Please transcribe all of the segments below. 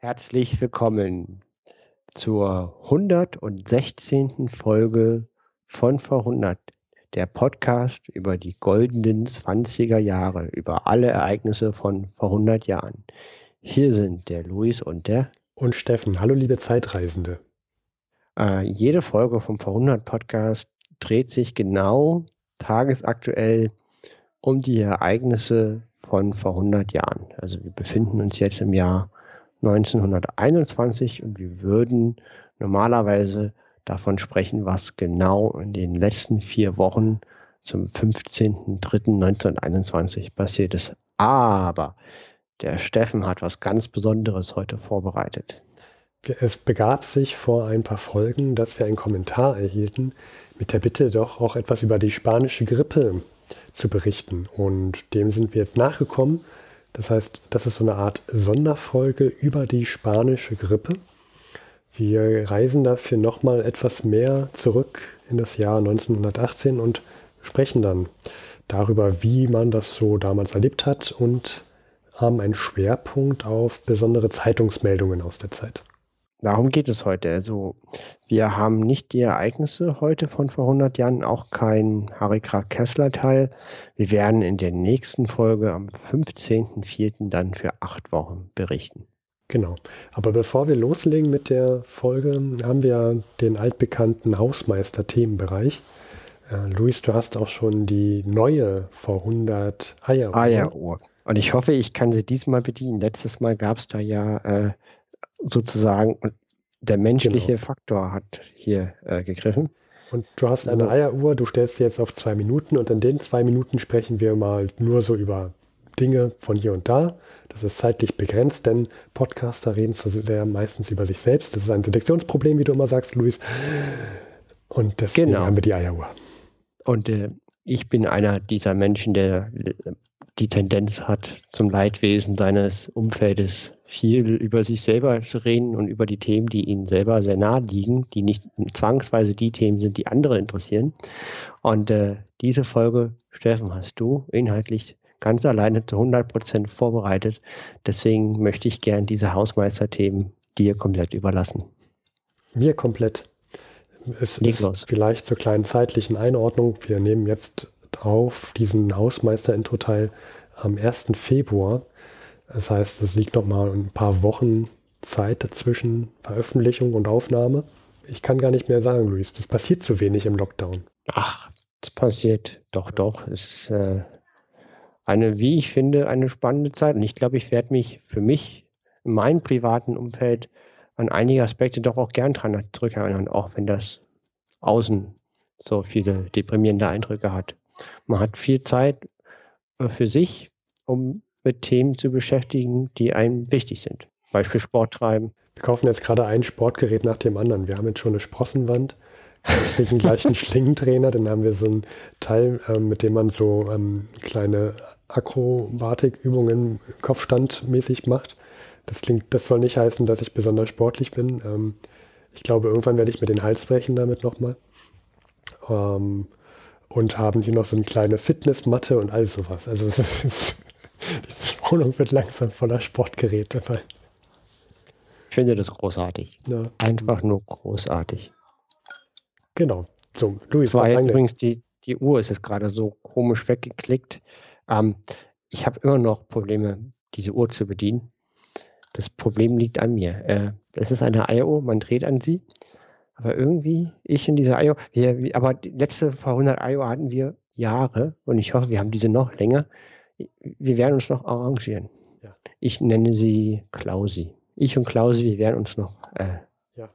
Herzlich willkommen zur 116. Folge von vor 100, der Podcast über die goldenen 20er Jahre, über alle Ereignisse von vor 100 Jahren. Hier sind der Luis und der und Steffen. Hallo liebe Zeitreisende. Äh, jede Folge vom vor 100 Podcast dreht sich genau tagesaktuell um die Ereignisse von vor 100 Jahren. Also wir befinden uns jetzt im Jahr 1921 und wir würden normalerweise davon sprechen, was genau in den letzten vier Wochen zum 15.03.1921 passiert ist. Aber der Steffen hat was ganz Besonderes heute vorbereitet. Es begab sich vor ein paar Folgen, dass wir einen Kommentar erhielten mit der Bitte, doch auch etwas über die spanische Grippe zu berichten. Und dem sind wir jetzt nachgekommen das heißt, das ist so eine Art Sonderfolge über die spanische Grippe. Wir reisen dafür nochmal etwas mehr zurück in das Jahr 1918 und sprechen dann darüber, wie man das so damals erlebt hat und haben einen Schwerpunkt auf besondere Zeitungsmeldungen aus der Zeit. Darum geht es heute. Also, wir haben nicht die Ereignisse heute von vor 100 Jahren, auch kein Harry Graf Kessler Teil. Wir werden in der nächsten Folge am 15.04. dann für acht Wochen berichten. Genau. Aber bevor wir loslegen mit der Folge, haben wir den altbekannten Hausmeister-Themenbereich. Äh, Luis, du hast auch schon die neue vor 100 Eieruhr. Eieruhr. Ne? Und ich hoffe, ich kann sie diesmal bedienen. Letztes Mal gab es da ja äh, sozusagen der menschliche genau. Faktor hat hier äh, gegriffen. Und du hast eine also, Eieruhr, du stellst sie jetzt auf zwei Minuten und in den zwei Minuten sprechen wir mal nur so über Dinge von hier und da. Das ist zeitlich begrenzt, denn Podcaster reden sehr meistens über sich selbst. Das ist ein Selektionsproblem, wie du immer sagst, Luis. Und deswegen genau. haben wir die Eieruhr. Und äh, ich bin einer dieser Menschen, der äh, die Tendenz hat, zum Leidwesen seines Umfeldes viel über sich selber zu reden und über die Themen, die ihnen selber sehr nahe liegen, die nicht zwangsweise die Themen sind, die andere interessieren. Und äh, diese Folge, Steffen, hast du inhaltlich ganz alleine zu 100 Prozent vorbereitet. Deswegen möchte ich gern diese Hausmeisterthemen dir komplett überlassen. Mir komplett. Es Niklas. ist vielleicht zur kleinen zeitlichen Einordnung. Wir nehmen jetzt auf diesen Hausmeister Intro-Teil am 1. Februar. Das heißt, es liegt noch mal ein paar Wochen Zeit dazwischen Veröffentlichung und Aufnahme. Ich kann gar nicht mehr sagen, Luis, es passiert zu wenig im Lockdown. Ach, es passiert doch, doch. Es ist äh, eine, wie ich finde, eine spannende Zeit. Und ich glaube, ich werde mich für mich in meinem privaten Umfeld an einige Aspekte doch auch gern dran zurückerinnern, auch wenn das außen so viele deprimierende Eindrücke hat. Man hat viel Zeit äh, für sich, um mit Themen zu beschäftigen, die einem wichtig sind. Beispiel Sport treiben. Wir kaufen jetzt gerade ein Sportgerät nach dem anderen. Wir haben jetzt schon eine Sprossenwand, wir äh, kriegen gleich einen Schlingentrainer, dann haben wir so einen Teil, ähm, mit dem man so ähm, kleine Akrobatikübungen Kopfstandmäßig macht. Das klingt, das soll nicht heißen, dass ich besonders sportlich bin. Ähm, ich glaube, irgendwann werde ich mir den Hals brechen damit nochmal. Ähm, und haben hier noch so eine kleine Fitnessmatte und all sowas. Also es ist, die Wohnung wird langsam voller Sportgeräte. Ich finde das großartig. Ja. Einfach nur großartig. Genau. So, Luis, war jetzt übrigens die, die Uhr ist jetzt gerade so komisch weggeklickt. Ähm, ich habe immer noch Probleme, diese Uhr zu bedienen. Das Problem liegt an mir. Äh, das ist eine IO, man dreht an sie aber irgendwie, ich in dieser IO, wir, aber die letzte vor 100 IO hatten wir Jahre und ich hoffe, wir haben diese noch länger. Wir werden uns noch arrangieren. Ja. Ich nenne sie Klausi. Ich und Klausi, wir werden uns noch äh, ja.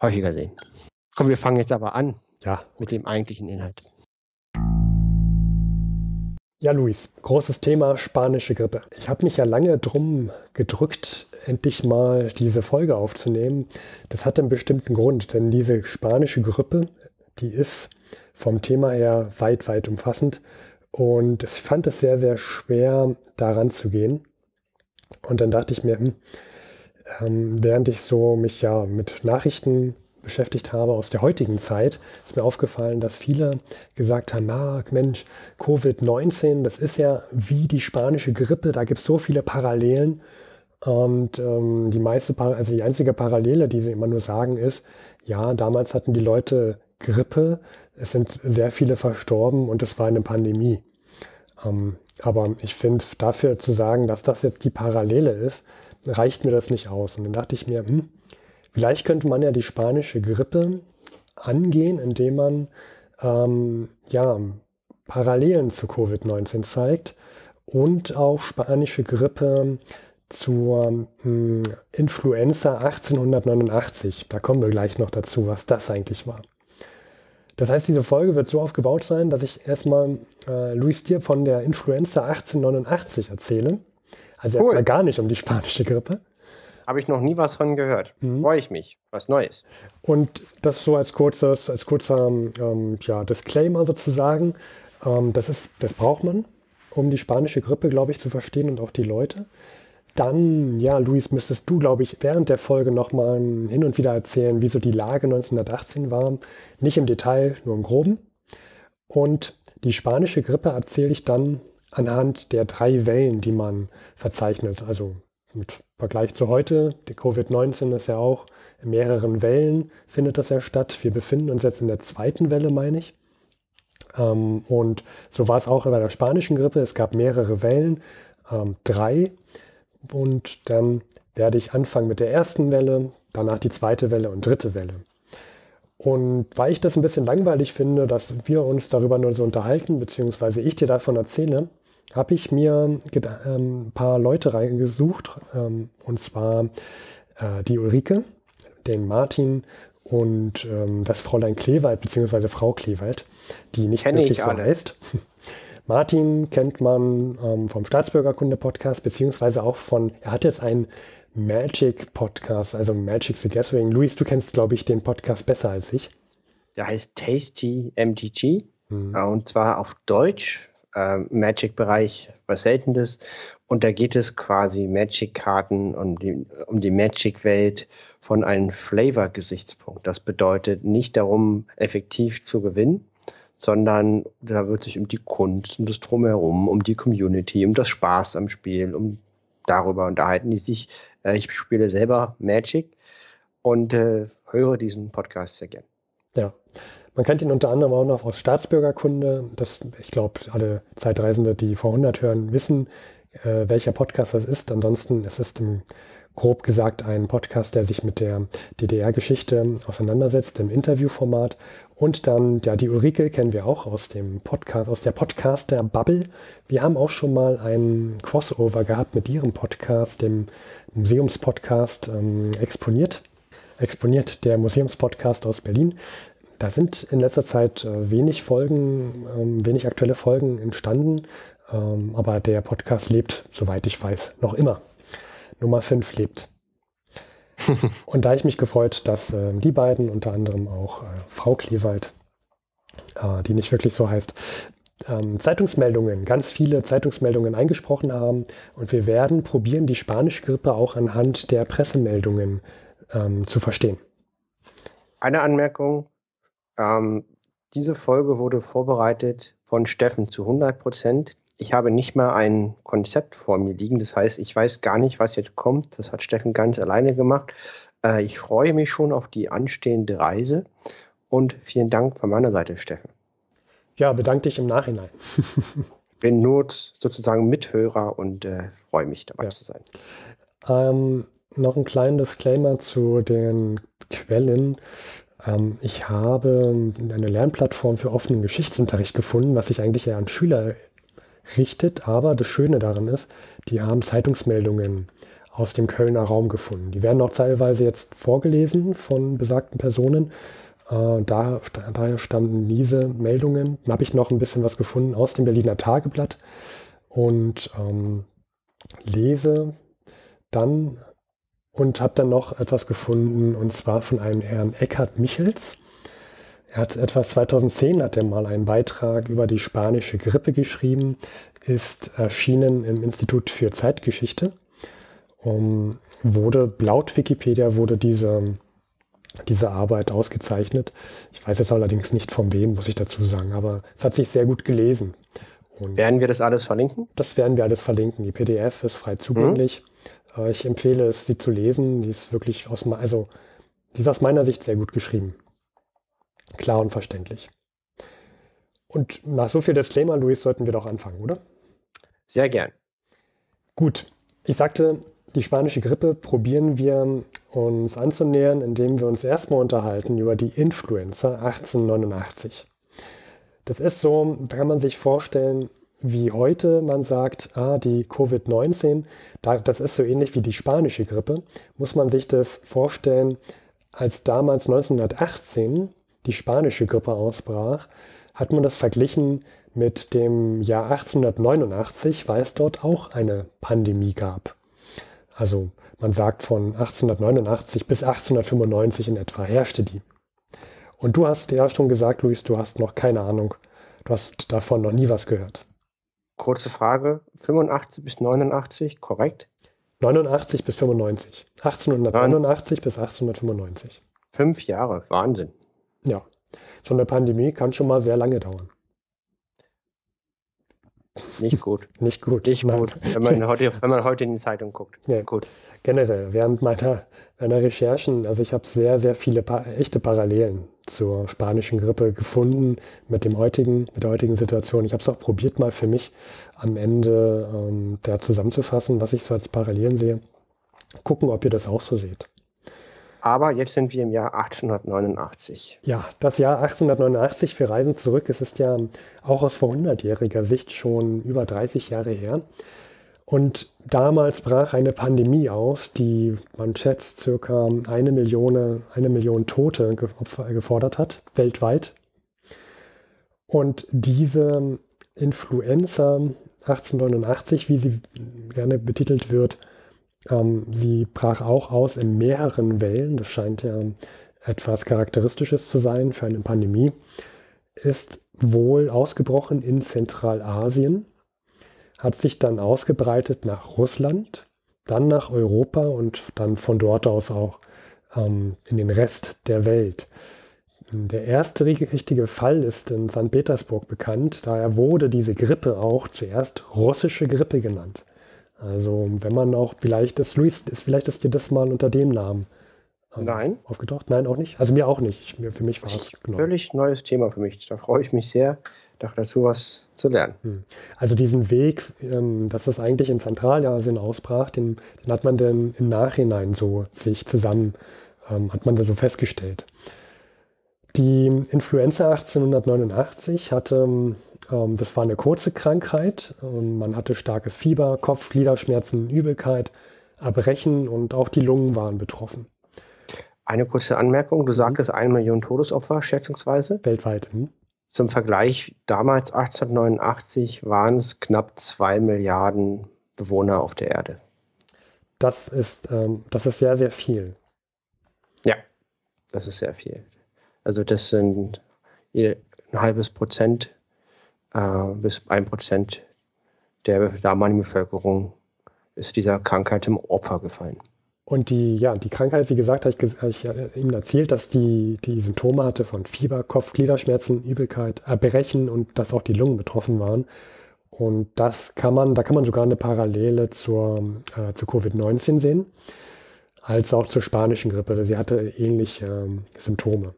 häufiger sehen. Komm, wir fangen jetzt aber an ja, okay. mit dem eigentlichen Inhalt. Ja, Luis, großes Thema spanische Grippe. Ich habe mich ja lange drum gedrückt, endlich mal diese Folge aufzunehmen. Das hat einen bestimmten Grund, denn diese spanische Grippe, die ist vom Thema her weit, weit umfassend. Und ich fand es sehr, sehr schwer, daran zu gehen. Und dann dachte ich mir, hm, ähm, während ich so mich ja mit Nachrichten beschäftigt habe aus der heutigen Zeit, ist mir aufgefallen, dass viele gesagt haben, ah, Mensch, Covid-19, das ist ja wie die spanische Grippe, da gibt es so viele Parallelen. Und ähm, die meiste, also die einzige Parallele, die sie immer nur sagen, ist, ja, damals hatten die Leute Grippe, es sind sehr viele verstorben und es war eine Pandemie. Ähm, aber ich finde, dafür zu sagen, dass das jetzt die Parallele ist, reicht mir das nicht aus. Und dann dachte ich mir, hm, vielleicht könnte man ja die spanische Grippe angehen, indem man ähm, ja, Parallelen zu Covid-19 zeigt und auch spanische Grippe zur mh, hm, Influenza 1889. Da kommen wir gleich noch dazu, was das eigentlich war. Das heißt, diese Folge wird so aufgebaut sein, dass ich erstmal äh, Luis dir von der Influenza 1889 erzähle. Also cool. erstmal gar nicht um die spanische Grippe. Habe ich noch nie was von gehört. Mhm. Freue ich mich. Was Neues. Und das so als kurzes, als kurzer ähm, ja, Disclaimer sozusagen. Ähm, das ist, das braucht man, um die spanische Grippe, glaube ich, zu verstehen und auch die Leute. Dann, ja, Luis, müsstest du, glaube ich, während der Folge nochmal hin und wieder erzählen, wieso die Lage 1918 war. Nicht im Detail, nur im Groben. Und die spanische Grippe erzähle ich dann anhand der drei Wellen, die man verzeichnet. Also im Vergleich zu heute, die Covid-19 ist ja auch in mehreren Wellen findet das ja statt. Wir befinden uns jetzt in der zweiten Welle, meine ich. Ähm, und so war es auch bei der spanischen Grippe. Es gab mehrere Wellen, ähm, drei. Und dann werde ich anfangen mit der ersten Welle, danach die zweite Welle und dritte Welle. Und weil ich das ein bisschen langweilig finde, dass wir uns darüber nur so unterhalten, beziehungsweise ich dir davon erzähle, habe ich mir ähm, ein paar Leute reingesucht, ähm, und zwar äh, die Ulrike, den Martin und ähm, das Fräulein Klewald, beziehungsweise Frau Klewald, die nicht Kenne wirklich so heißt. Martin kennt man ähm, vom Staatsbürgerkunde-Podcast, beziehungsweise auch von, er hat jetzt einen Magic-Podcast, also Magic the Gathering. Luis, du kennst, glaube ich, den Podcast besser als ich. Der heißt Tasty MTG mhm. Äh, und zwar auf Deutsch, äh, Magic-Bereich, was Seltenes. Und da geht es quasi Magic-Karten um die, um die Magic-Welt von einem Flavor-Gesichtspunkt. Das bedeutet nicht darum, effektiv zu gewinnen, sondern da wird sich um die Kunst, um das Drumherum, um die Community, um das Spaß am Spiel, um darüber unterhalten die sich. Äh, ich spiele selber Magic und äh, höre diesen Podcast sehr gern. Ja. Man kennt ihn unter anderem auch noch aus Staatsbürgerkunde. Das, ich glaube, alle Zeitreisende, die vor 100 hören, wissen, äh, welcher Podcast das ist. Ansonsten, es ist im, ähm, grob gesagt ein Podcast, der sich mit der DDR-Geschichte auseinandersetzt im Interviewformat. Und dann, ja, die Ulrike kennen wir auch aus dem Podcast, aus der Podcast der Bubble. Wir haben auch schon mal einen Crossover gehabt mit ihrem Podcast, dem Museumspodcast ähm, Exponiert. Exponiert, der Museumspodcast aus Berlin. Da sind in letzter Zeit äh, wenig Folgen, ähm, wenig aktuelle Folgen entstanden. Ähm, aber der Podcast lebt, soweit ich weiß, noch immer. Nummer 5 lebt. und da ich mich gefreut, dass äh, die beiden, unter anderem auch äh, Frau Klewald, äh, die nicht wirklich so heißt, ähm, Zeitungsmeldungen, ganz viele Zeitungsmeldungen eingesprochen haben. Und wir werden probieren, die spanische Grippe auch anhand der Pressemeldungen ähm, zu verstehen. Eine Anmerkung. Ähm, diese Folge wurde vorbereitet von Steffen zu 100 Prozent ich habe nicht mal ein Konzept vor mir liegen. Das heißt, ich weiß gar nicht, was jetzt kommt. Das hat Steffen ganz alleine gemacht. Äh, ich freue mich schon auf die anstehende Reise. Und vielen Dank von meiner Seite, Steffen. Ja, bedanke dich im Nachhinein. ich bin nur sozusagen Mithörer und äh, freue mich dabei ja. zu sein. Ähm, noch ein kleinen Disclaimer zu den Quellen. Ähm, ich habe eine Lernplattform für offenen Geschichtsunterricht gefunden, was ich eigentlich eher an Schüler richtet. Aber das Schöne daran ist, die haben Zeitungsmeldungen aus dem Kölner Raum gefunden. Die werden auch teilweise jetzt vorgelesen von besagten Personen. Äh, da, daher stammten diese Meldungen. Dann habe ich noch ein bisschen was gefunden aus dem Berliner Tageblatt und ähm, lese dann und habe dann noch etwas gefunden und zwar von einem Herrn Eckhard Michels. Er hat etwa 2010 hat er mal einen Beitrag über die spanische Grippe geschrieben, ist erschienen im Institut für Zeitgeschichte. Um, ähm, wurde laut Wikipedia wurde diese, diese Arbeit ausgezeichnet. Ich weiß jetzt allerdings nicht von wem, muss ich dazu sagen, aber es hat sich sehr gut gelesen. Und werden wir das alles verlinken? Das werden wir alles verlinken. Die PDF ist frei zugänglich. Mhm. Äh, ich empfehle es, sie zu lesen. Die ist wirklich aus, also, die ist aus meiner Sicht sehr gut geschrieben klar und verständlich. Und nach so viel Disclaimer, Luis, sollten wir doch anfangen, oder? Sehr gern. Gut, ich sagte, die spanische Grippe probieren wir uns anzunähern, indem wir uns erstmal unterhalten über die Influenza 1889. Das ist so, da kann man sich vorstellen, wie heute man sagt, ah, die Covid-19, das ist so ähnlich wie die spanische Grippe, muss man sich das vorstellen, als damals 1918 die spanische Grippe ausbrach, hat man das verglichen mit dem Jahr 1889, weil es dort auch eine Pandemie gab. Also man sagt von 1889 bis 1895 in etwa herrschte die. Und du hast ja schon gesagt, Luis, du hast noch keine Ahnung. Du hast davon noch nie was gehört. Kurze Frage, 85 bis 89, korrekt? 89 bis 95. 1889 Nein. bis 1895. Fünf Jahre, Wahnsinn. Ja, so eine Pandemie kann schon mal sehr lange dauern. Nicht gut. Nicht gut. Nicht Nein. gut, wenn man, heute, wenn man heute in die Zeitung guckt. Ja. Gut. Generell, während meiner, meiner Recherchen, also ich habe sehr, sehr viele pa echte Parallelen zur spanischen Grippe gefunden mit, dem heutigen, mit der heutigen Situation. Ich habe es auch probiert, mal für mich am Ende ähm, da zusammenzufassen, was ich so als Parallelen sehe. Gucken, ob ihr das auch so seht. Aber jetzt sind wir im Jahr 1889. Ja, das Jahr 1889 wir Reisen zurück, es ist ja auch aus vorhundertjähriger Sicht schon über 30 Jahre her. Und damals brach eine Pandemie aus, die man schätzt circa eine Million, eine Million Tote gefordert hat, weltweit. Und diese Influenza 1889, wie sie gerne betitelt wird, ähm, sie brach auch aus in mehreren Wellen. Das scheint ja etwas Charakteristisches zu sein für eine Pandemie. Ist wohl ausgebrochen in Zentralasien, hat sich dann ausgebreitet nach Russland, dann nach Europa und dann von dort aus auch ähm, in den Rest der Welt. Der erste richtige Fall ist in St. Petersburg bekannt. Daher wurde diese Grippe auch zuerst russische Grippe genannt. Also, wenn man auch, vielleicht ist Luis, ist, vielleicht ist dir das mal unter dem Namen ähm, Nein. aufgetaucht. Nein, auch nicht. Also mir auch nicht. Ich, mir, für mich war es genau. Völlig neues Thema für mich. Da freue ich mich sehr, dazu was zu lernen. Hm. Also diesen Weg, ähm, dass das eigentlich in Zentralasien ausbrach, den, den, hat man denn im Nachhinein so sich zusammen, ähm, hat man da so festgestellt. Die Influenza 1889 hatte ähm, das war eine kurze Krankheit. Und man hatte starkes Fieber, Kopf, Gliederschmerzen, Übelkeit, Erbrechen und auch die Lungen waren betroffen. Eine kurze Anmerkung. Du mhm. sagtest, eine Million Todesopfer schätzungsweise. Weltweit. Hm? Zum Vergleich, damals 1889 waren es knapp zwei Milliarden Bewohner auf der Erde. Das ist, ähm, das ist sehr, sehr viel. Ja, das ist sehr viel. Also das sind ein halbes Prozent äh, bis ein Prozent der damaligen Bevölkerung ist dieser Krankheit im Opfer gefallen. Und die, ja, die Krankheit, wie gesagt, habe ich, habe ich äh, eben erzählt, dass die, die Symptome hatte von Fieber, Kopf, Gliederschmerzen, Übelkeit, Erbrechen und dass auch die Lungen betroffen waren. Und das kann man, da kann man sogar eine Parallele zur, äh, zu Covid-19 sehen, als auch zur spanischen Grippe. Sie hatte ähnliche ähm, Symptome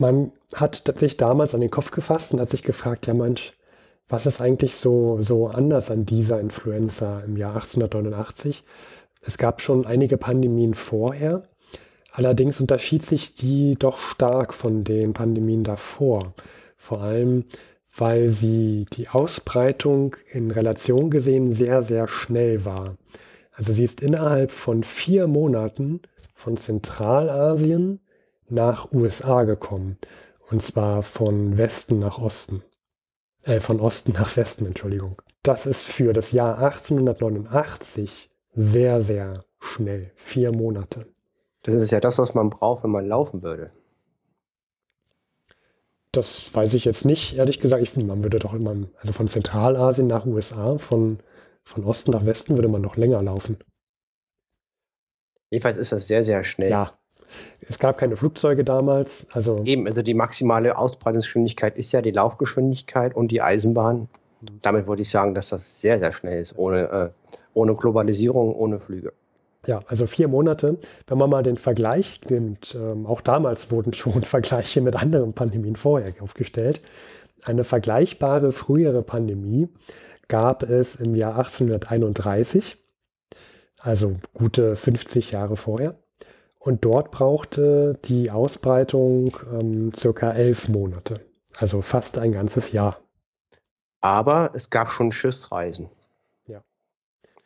man hat sich damals an den Kopf gefasst und hat sich gefragt, ja Mensch, was ist eigentlich so, so anders an dieser Influenza im Jahr 1889? Es gab schon einige Pandemien vorher, allerdings unterschied sich die doch stark von den Pandemien davor. Vor allem, weil sie die Ausbreitung in Relation gesehen sehr, sehr schnell war. Also sie ist innerhalb von vier Monaten von Zentralasien nach USA gekommen. Und zwar von Westen nach Osten. Äh, von Osten nach Westen, Entschuldigung. Das ist für das Jahr 1889 sehr, sehr schnell. Vier Monate. Das ist ja das, was man braucht, wenn man laufen würde. Das weiß ich jetzt nicht, ehrlich gesagt. Ich finde, man würde doch immer, also von Zentralasien nach USA, von, von Osten nach Westen würde man noch länger laufen. Jedenfalls ist das sehr, sehr schnell. Ja, es gab keine Flugzeuge damals. Also Eben, also die maximale Ausbreitungsgeschwindigkeit ist ja die Laufgeschwindigkeit und die Eisenbahn. Damit würde ich sagen, dass das sehr, sehr schnell ist, ohne, äh, ohne Globalisierung, ohne Flüge. Ja, also vier Monate. Wenn man mal den Vergleich nimmt, ähm, auch damals wurden schon Vergleiche mit anderen Pandemien vorher aufgestellt. Eine vergleichbare frühere Pandemie gab es im Jahr 1831, also gute 50 Jahre vorher. Und dort brauchte die Ausbreitung ähm, circa elf Monate, also fast ein ganzes Jahr. Aber es gab schon Schiffsreisen. Ja.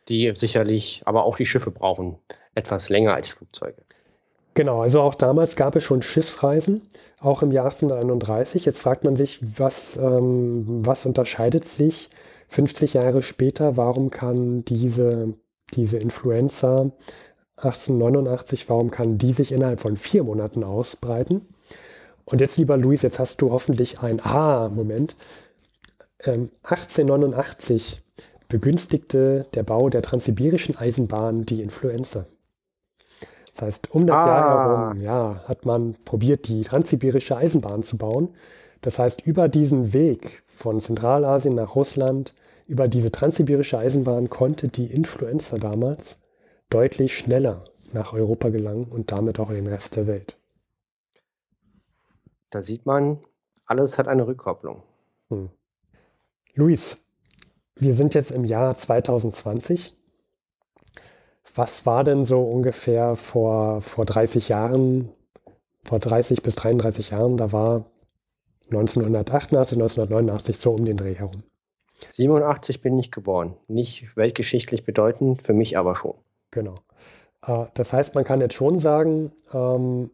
Die sicherlich, aber auch die Schiffe brauchen etwas länger als Flugzeuge. Genau, also auch damals gab es schon Schiffsreisen, auch im Jahr 1831. Jetzt fragt man sich, was, ähm, was unterscheidet sich 50 Jahre später? Warum kann diese, diese Influenza 1889, warum kann die sich innerhalb von vier Monaten ausbreiten? Und jetzt, lieber Luis, jetzt hast du hoffentlich ein a moment Ähm, 1889 begünstigte der Bau der transsibirischen Eisenbahn die Influenza. Das heißt, um das ah. Jahr herum ja, hat man probiert, die transsibirische Eisenbahn zu bauen. Das heißt, über diesen Weg von Zentralasien nach Russland, über diese transsibirische Eisenbahn konnte die Influenza damals deutlich schneller nach Europa gelangen und damit auch in den Rest der Welt. Da sieht man, alles hat eine Rückkopplung. Hm. Luis, wir sind jetzt im Jahr 2020. Was war denn so ungefähr vor, vor 30 Jahren, vor 30 bis 33 Jahren, da war 1988, 1989 so um den Dreh herum? 87 bin ich geboren. Nicht weltgeschichtlich bedeutend, für mich aber schon. Genau. Äh, das heißt, man kann jetzt schon sagen, ähm,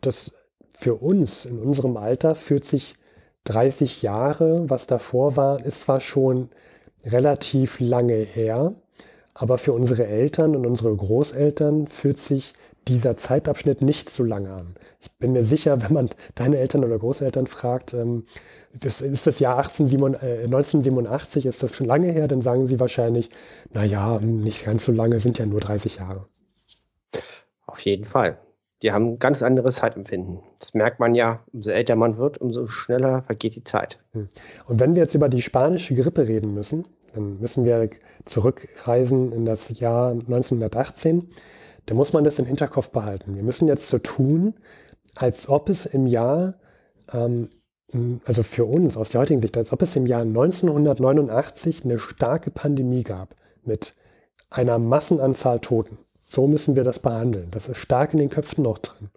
dass für uns in unserem Alter fühlt sich 30 Jahre, was davor war, ist zwar schon relativ lange her, aber für unsere Eltern und unsere Großeltern fühlt sich dieser Zeitabschnitt nicht so lange an. Ich bin mir sicher, wenn man deine Eltern oder Großeltern fragt, ähm, das ist das Jahr 1987, äh, ist das schon lange her, dann sagen Sie wahrscheinlich, naja, hm, nicht ganz so lange, sind ja nur 30 Jahre. Auf jeden Fall. Die haben ein ganz anderes Zeitempfinden. Das merkt man ja, umso älter man wird, umso schneller vergeht die Zeit. Hm. Und wenn wir jetzt über die spanische Grippe reden müssen, dann müssen wir zurückreisen in das Jahr 1918. Da muss man das im Hinterkopf behalten. Wir müssen jetzt so tun, als ob es im Jahr ähm, also für uns aus der heutigen Sicht, als ob es im Jahr 1989 eine starke Pandemie gab mit einer Massenanzahl Toten. So müssen wir das behandeln. Das ist stark in den Köpfen noch drin.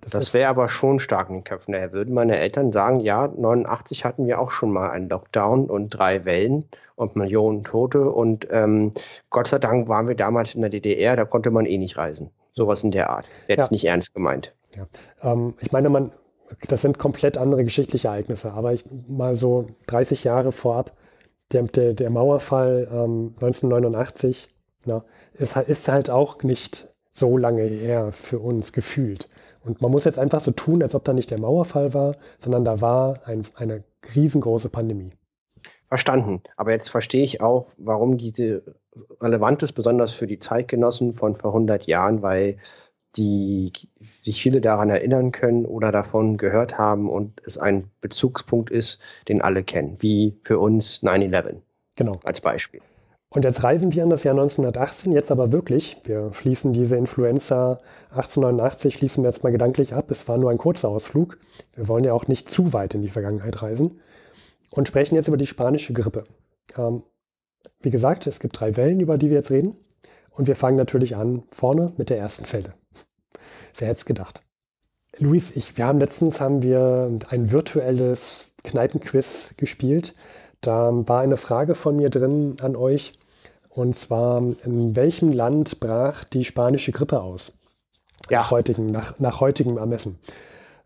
Das, das wäre aber schon stark in den Köpfen. Daher würden meine Eltern sagen, ja, 89 hatten wir auch schon mal einen Lockdown und drei Wellen und Millionen Tote. Und ähm, Gott sei Dank waren wir damals in der DDR, da konnte man eh nicht reisen. Sowas in der Art. Jetzt ja. nicht ernst gemeint. Ja. Ähm, ich meine, man, das sind komplett andere geschichtliche Ereignisse. Aber ich, mal so 30 Jahre vorab, der, der, der Mauerfall ähm, 1989 na, ne, ist, halt, ist halt auch nicht so lange her für uns gefühlt. Und man muss jetzt einfach so tun, als ob da nicht der Mauerfall war, sondern da war ein, eine riesengroße Pandemie. Verstanden. Aber jetzt verstehe ich auch, warum diese relevant ist, besonders für die Zeitgenossen von vor 100 Jahren, weil die sich viele daran erinnern können oder davon gehört haben und es ein Bezugspunkt ist, den alle kennen, wie für uns 9-11 genau. als Beispiel. Und jetzt reisen wir in das Jahr 1918, jetzt aber wirklich. Wir schließen diese Influenza 1889, schließen wir jetzt mal gedanklich ab. Es war nur ein kurzer Ausflug. Wir wollen ja auch nicht zu weit in die Vergangenheit reisen. Und sprechen jetzt über die spanische Grippe. Ähm, wie gesagt, es gibt drei Wellen, über die wir jetzt reden. Und wir fangen natürlich an vorne mit der ersten Welle. Wer hätte es gedacht? Luis, ich, wir haben letztens haben wir ein virtuelles Kneipenquiz gespielt. Da war eine Frage von mir drin an euch. Und zwar, in welchem Land brach die spanische Grippe aus? Ja. Nach, heutigen, nach, nach heutigem Ermessen.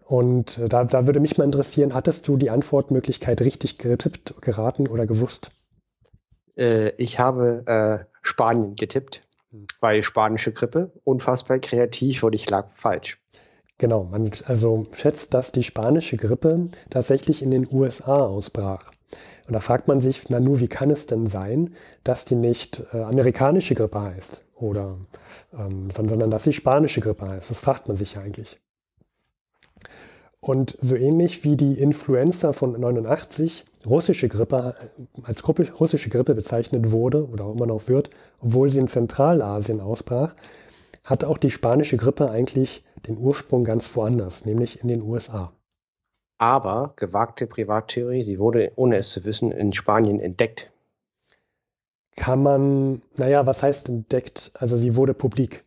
Und äh, da, da würde mich mal interessieren, hattest du die Antwortmöglichkeit richtig getippt, geraten oder gewusst? Äh, ich habe äh, Spanien getippt weil spanische Grippe unfassbar kreativ und ich lag falsch. Genau, man also schätzt, dass die spanische Grippe tatsächlich in den USA ausbrach. Und da fragt man sich, na nur, wie kann es denn sein, dass die nicht äh, amerikanische Grippe heißt oder ähm, sondern, sondern dass sie spanische Grippe heißt? Das fragt man sich ja eigentlich. Und so ähnlich wie die Influenza von 89 russische Grippe äh, als Gruppe, russische Grippe bezeichnet wurde oder auch immer noch wird, obwohl sie in Zentralasien ausbrach, hat auch die spanische Grippe eigentlich den Ursprung ganz woanders, nämlich in den USA. Aber gewagte Privattheorie, sie wurde, ohne es zu wissen, in Spanien entdeckt. Kann man, naja, was heißt entdeckt? Also sie wurde publik.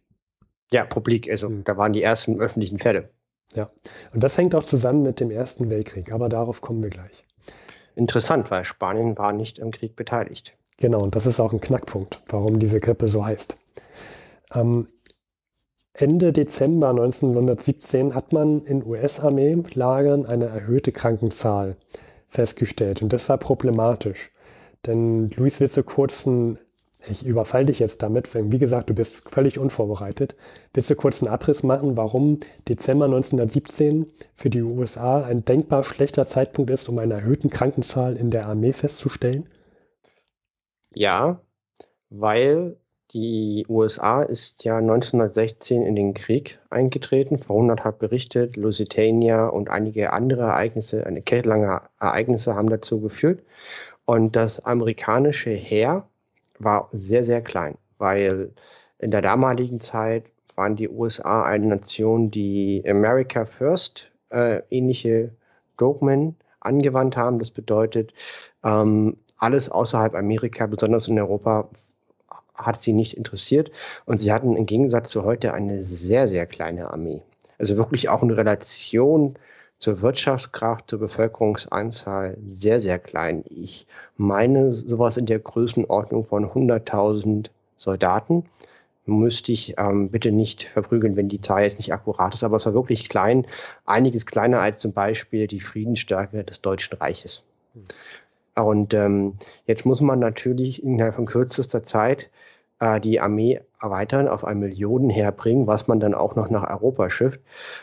Ja, publik, also mhm. da waren die ersten öffentlichen Fälle. Ja, und das hängt auch zusammen mit dem Ersten Weltkrieg, aber darauf kommen wir gleich. Interessant, weil Spanien war nicht im Krieg beteiligt. Genau, und das ist auch ein Knackpunkt, warum diese Grippe so heißt. Ähm, Ende Dezember 1917 hat man in US-Armee-Lagern eine erhöhte Krankenzahl festgestellt. Und das war problematisch. Denn Luis will zu kurzen ich überfall dich jetzt damit, wenn, wie gesagt, du bist völlig unvorbereitet. Willst du kurz einen Abriss machen, warum Dezember 1917 für die USA ein denkbar schlechter Zeitpunkt ist, um eine erhöhten Krankenzahl in der Armee festzustellen? Ja, weil die USA ist ja 1916 in den Krieg eingetreten. Frau Hundert hat berichtet, Lusitania und einige andere Ereignisse, eine kette lange Ereignisse haben dazu geführt. Und das amerikanische Heer war sehr, sehr klein, weil in der damaligen Zeit waren die USA eine Nation, die America First äh, ähnliche Dogmen angewandt haben. Das bedeutet, ähm, alles außerhalb Amerika, besonders in Europa, hat sie nicht interessiert. Und sie hatten im Gegensatz zu heute eine sehr, sehr kleine Armee. Also wirklich auch eine Relation zur Wirtschaftskraft, zur Bevölkerungsanzahl sehr, sehr klein. Ich meine, sowas in der Größenordnung von 100.000 Soldaten. Müsste ich ähm, bitte nicht verprügeln, wenn die Zahl jetzt nicht akkurat ist, aber es war wirklich klein, einiges kleiner als zum Beispiel die Friedensstärke des Deutschen Reiches. Hm. Und ähm, jetzt muss man natürlich innerhalb von kürzester Zeit äh, die Armee erweitern, auf ein Millionen herbringen, was man dann auch noch nach Europa schifft.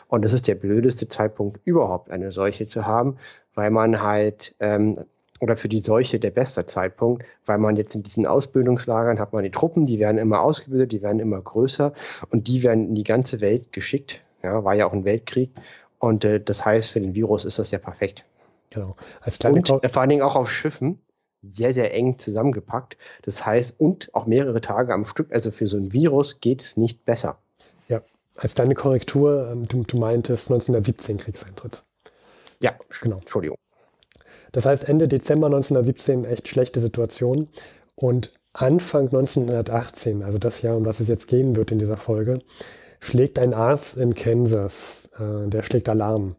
Und das ist der blödeste Zeitpunkt überhaupt, eine Seuche zu haben, weil man halt, ähm, oder für die Seuche der beste Zeitpunkt, weil man jetzt in diesen Ausbildungslagern hat man die Truppen, die werden immer ausgebildet, die werden immer größer und die werden in die ganze Welt geschickt. Ja, war ja auch ein Weltkrieg. Und äh, das heißt, für den Virus ist das ja perfekt. Genau. Als kleine und Ko vor allen Dingen auch auf Schiffen, sehr, sehr eng zusammengepackt. Das heißt, und auch mehrere Tage am Stück, also für so ein Virus geht es nicht besser. Ja, als kleine Korrektur, ähm, du, du meintest 1917 Kriegseintritt. Ja, genau. Entschuldigung. Das heißt, Ende Dezember 1917 echt schlechte Situation und Anfang 1918, also das Jahr, um das es jetzt gehen wird in dieser Folge, schlägt ein Arzt in Kansas, äh, der schlägt Alarm,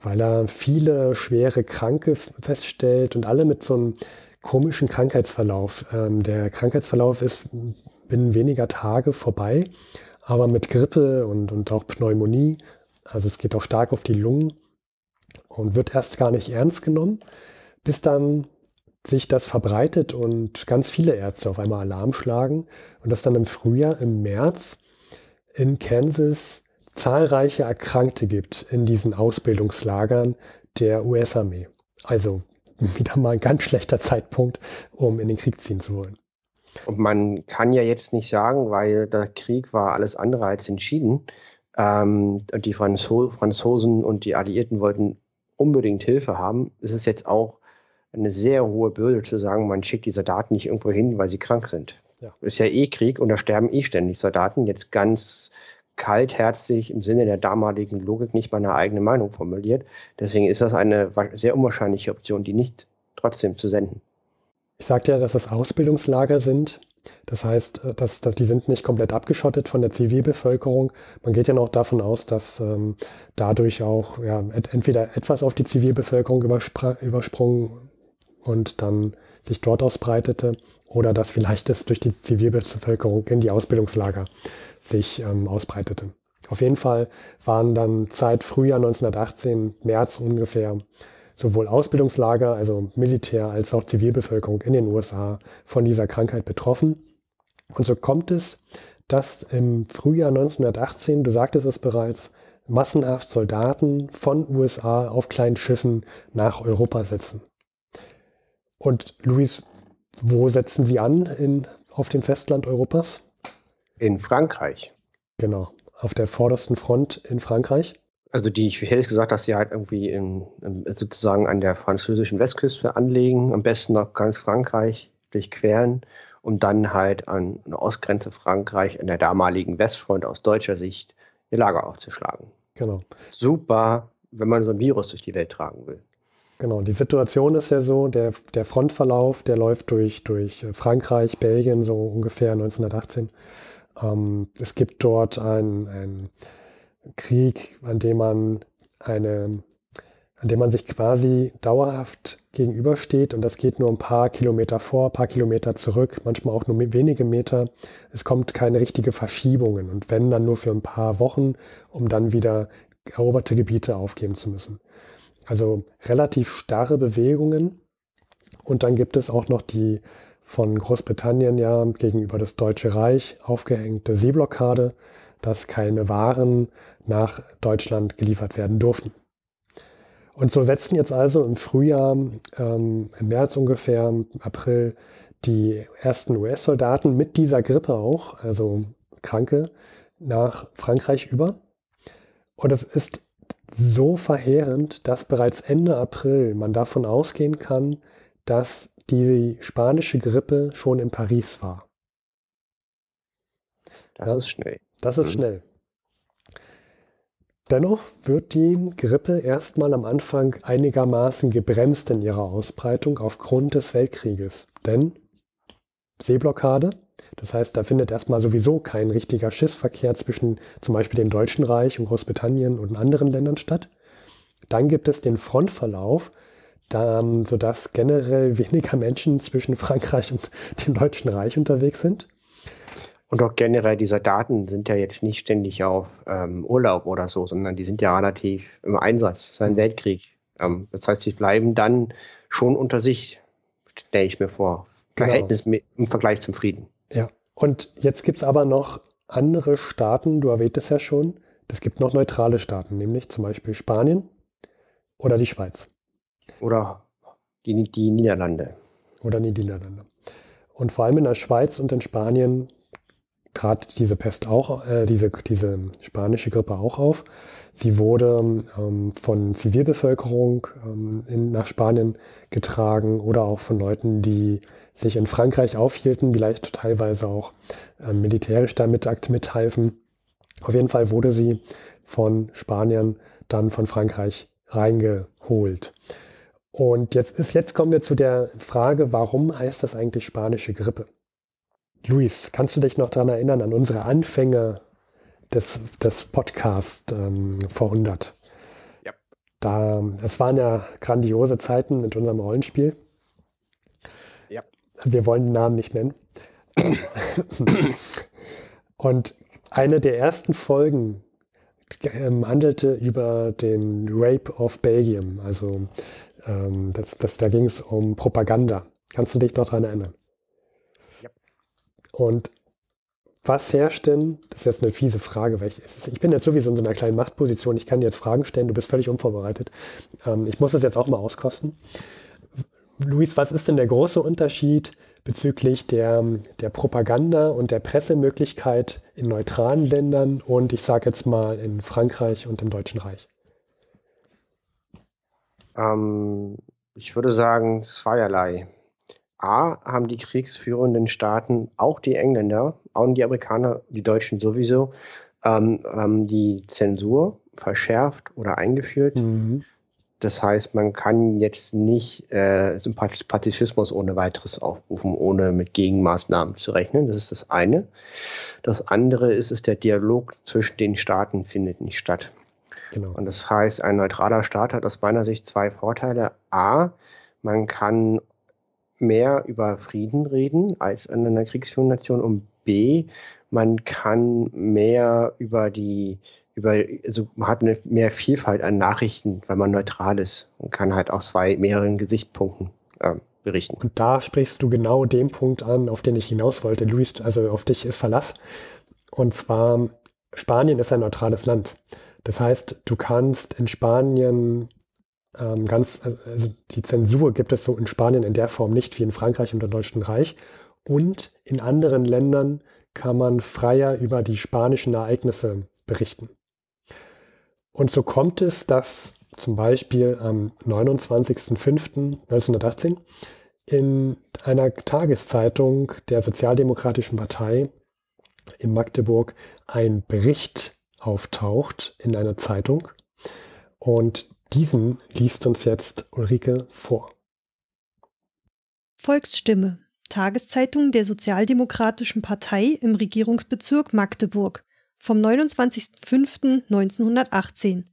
weil er viele schwere Kranke feststellt und alle mit so einem komischen Krankheitsverlauf. Ähm, der Krankheitsverlauf ist binnen weniger Tage vorbei, aber mit Grippe und, und auch Pneumonie, also es geht auch stark auf die Lungen und wird erst gar nicht ernst genommen, bis dann sich das verbreitet und ganz viele Ärzte auf einmal Alarm schlagen und dass dann im Frühjahr, im März in Kansas zahlreiche Erkrankte gibt in diesen Ausbildungslagern der US-Armee. Also wieder mal ein ganz schlechter Zeitpunkt, um in den Krieg ziehen zu wollen. Und man kann ja jetzt nicht sagen, weil der Krieg war alles andere als entschieden. Ähm, und die Franzo Franzosen und die Alliierten wollten unbedingt Hilfe haben. Es ist jetzt auch eine sehr hohe Bürde zu sagen, man schickt die Soldaten nicht irgendwo hin, weil sie krank sind. Ja. Ist ja eh Krieg und da sterben eh ständig Soldaten. Jetzt ganz kaltherzig im Sinne der damaligen Logik nicht meine eigene Meinung formuliert. Deswegen ist das eine sehr unwahrscheinliche Option, die nicht trotzdem zu senden. Ich sagte ja, dass das Ausbildungslager sind. Das heißt, äh, dass, dass die sind nicht komplett abgeschottet von der Zivilbevölkerung. Man geht ja noch davon aus, dass ähm, dadurch auch ja, entweder etwas auf die Zivilbevölkerung übersprungen und dann sich dort ausbreitete oder dass vielleicht es durch die Zivilbevölkerung in die Ausbildungslager sich ähm, ausbreitete. Auf jeden Fall waren dann seit Frühjahr 1918, März ungefähr, sowohl Ausbildungslager, also Militär, als auch Zivilbevölkerung in den USA von dieser Krankheit betroffen. Und so kommt es, dass im Frühjahr 1918, du sagtest es bereits, massenhaft Soldaten von USA auf kleinen Schiffen nach Europa setzen. Und Luis wo setzen Sie an in, auf dem Festland Europas? In Frankreich. Genau, auf der vordersten Front in Frankreich. Also die, ich hätte gesagt, dass sie halt irgendwie im, im, sozusagen an der französischen Westküste anlegen, am besten noch ganz Frankreich durchqueren, um dann halt an der Ostgrenze Frankreich, an der damaligen Westfront aus deutscher Sicht, ihr Lager aufzuschlagen. Genau. Super, wenn man so ein Virus durch die Welt tragen will. Genau, die Situation ist ja so, der, der Frontverlauf, der läuft durch, durch äh, Frankreich, Belgien, so ungefähr 1918. Ähm, es gibt dort einen Krieg, an dem man eine, an dem man sich quasi dauerhaft gegenübersteht und das geht nur ein paar Kilometer vor, ein paar Kilometer zurück, manchmal auch nur wenige Meter. Es kommt keine richtige Verschiebungen und wenn dann nur für ein paar Wochen, um dann wieder eroberte Gebiete aufgeben zu müssen. Also relativ starre Bewegungen. Und dann gibt es auch noch die von Großbritannien ja gegenüber das Deutsche Reich aufgehängte Seeblockade, dass keine Waren nach Deutschland geliefert werden durften. Und so setzten jetzt also im Frühjahr, ähm, im März ungefähr, April, die ersten US-Soldaten mit dieser Grippe auch, also Kranke, nach Frankreich über. Und es ist so verheerend, dass bereits Ende April man davon ausgehen kann, dass die spanische Grippe schon in Paris war. Das, das ist schnell. Das ist mhm. schnell. Dennoch wird die Grippe erstmal am Anfang einigermaßen gebremst in ihrer Ausbreitung aufgrund des Weltkrieges. Denn Seeblockade, das heißt, da findet erstmal sowieso kein richtiger Schiffsverkehr zwischen zum Beispiel dem Deutschen Reich und Großbritannien und anderen Ländern statt. Dann gibt es den Frontverlauf, sodass generell weniger Menschen zwischen Frankreich und dem Deutschen Reich unterwegs sind. Und auch generell, diese Daten sind ja jetzt nicht ständig auf ähm, Urlaub oder so, sondern die sind ja relativ im Einsatz. seit dem mhm. Weltkrieg. Ähm, das heißt, sie bleiben dann schon unter sich, stelle ich mir vor. Genau. Verhältnis mit, im Vergleich zum Frieden. Ja, und jetzt gibt es aber noch andere Staaten, du erwähntest ja schon, es gibt noch neutrale Staaten, nämlich zum Beispiel Spanien oder die Schweiz. Oder die, die Niederlande. Oder die Niederlande. Und vor allem in der Schweiz und in Spanien trat diese Pest auch, äh, diese, diese spanische Grippe auch auf. Sie wurde ähm, von Zivilbevölkerung ähm, in, nach Spanien getragen oder auch von Leuten, die sich in Frankreich aufhielten, vielleicht teilweise auch äh, militärisch damit mithalfen. Auf jeden Fall wurde sie von Spaniern dann von Frankreich reingeholt. Und jetzt, ist, jetzt kommen wir zu der Frage, warum heißt das eigentlich spanische Grippe? Luis, kannst du dich noch daran erinnern, an unsere Anfänge des, des Podcasts ähm, vor 100. Ja. Da, es waren ja grandiose Zeiten mit unserem Rollenspiel. Ja. Wir wollen den Namen nicht nennen. Und eine der ersten Folgen ähm, handelte über den Rape of Belgium. Also ähm, das, das, da ging es um Propaganda. Kannst du dich noch daran erinnern? Ja. Und was herrscht denn, das ist jetzt eine fiese Frage, weil ich, ich bin jetzt sowieso in so einer kleinen Machtposition, ich kann dir jetzt Fragen stellen, du bist völlig unvorbereitet. Ähm, ich muss das jetzt auch mal auskosten. Luis, was ist denn der große Unterschied bezüglich der, der Propaganda und der Pressemöglichkeit in neutralen Ländern und ich sage jetzt mal in Frankreich und im Deutschen Reich? Ähm, ich würde sagen, zweierlei. A, haben die kriegsführenden Staaten, auch die Engländer, und die Amerikaner, die Deutschen sowieso, ähm, haben ähm, die Zensur verschärft oder eingeführt. Mhm. Das heißt, man kann jetzt nicht äh, zum Pazifismus ohne weiteres aufrufen, ohne mit Gegenmaßnahmen zu rechnen. Das ist das eine. Das andere ist, ist der Dialog zwischen den Staaten findet nicht statt. Genau. Und das heißt, ein neutraler Staat hat aus meiner Sicht zwei Vorteile. A, man kann mehr über Frieden reden als an einer kriegsführenden Nation. Und B, man kann mehr über die, über, also man hat eine, mehr Vielfalt an Nachrichten, weil man neutral ist und kann halt aus zwei, mehreren Gesichtspunkten äh, berichten. Und da sprichst du genau den Punkt an, auf den ich hinaus wollte, Luis, also auf dich ist Verlass. Und zwar, Spanien ist ein neutrales Land. Das heißt, du kannst in Spanien ähm, ganz, also die Zensur gibt es so in Spanien in der Form nicht wie in Frankreich und im Deutschen Reich. Und in anderen Ländern kann man freier über die spanischen Ereignisse berichten. Und so kommt es, dass zum Beispiel am 29.05.1918 in einer Tageszeitung der Sozialdemokratischen Partei in Magdeburg ein Bericht auftaucht in einer Zeitung. Und diesen liest uns jetzt Ulrike vor. Volksstimme Tageszeitung der Sozialdemokratischen Partei im Regierungsbezirk Magdeburg vom 29.05.1918.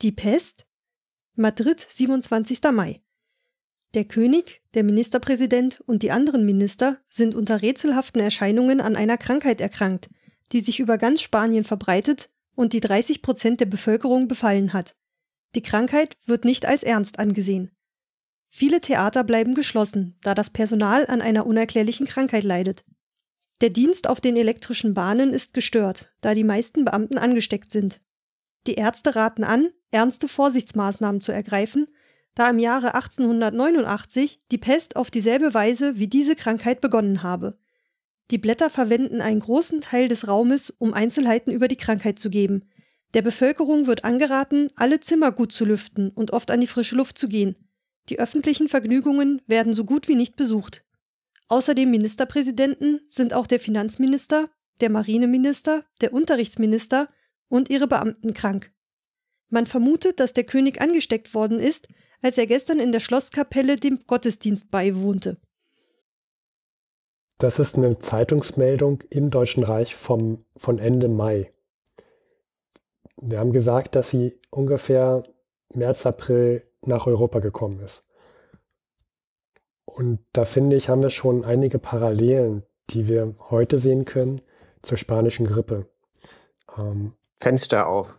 Die Pest? Madrid, 27. Mai. Der König, der Ministerpräsident und die anderen Minister sind unter rätselhaften Erscheinungen an einer Krankheit erkrankt, die sich über ganz Spanien verbreitet und die 30 Prozent der Bevölkerung befallen hat. Die Krankheit wird nicht als ernst angesehen. Viele Theater bleiben geschlossen, da das Personal an einer unerklärlichen Krankheit leidet. Der Dienst auf den elektrischen Bahnen ist gestört, da die meisten Beamten angesteckt sind. Die Ärzte raten an, ernste Vorsichtsmaßnahmen zu ergreifen, da im Jahre 1889 die Pest auf dieselbe Weise wie diese Krankheit begonnen habe. Die Blätter verwenden einen großen Teil des Raumes, um Einzelheiten über die Krankheit zu geben. Der Bevölkerung wird angeraten, alle Zimmer gut zu lüften und oft an die frische Luft zu gehen. Die öffentlichen Vergnügungen werden so gut wie nicht besucht. Außer dem Ministerpräsidenten sind auch der Finanzminister, der Marineminister, der Unterrichtsminister und ihre Beamten krank. Man vermutet, dass der König angesteckt worden ist, als er gestern in der Schlosskapelle dem Gottesdienst beiwohnte. Das ist eine Zeitungsmeldung im Deutschen Reich vom, von Ende Mai. Wir haben gesagt, dass sie ungefähr März, April nach Europa gekommen ist. Und da finde ich, haben wir schon einige Parallelen, die wir heute sehen können zur spanischen Grippe. Ähm, Fenster auf.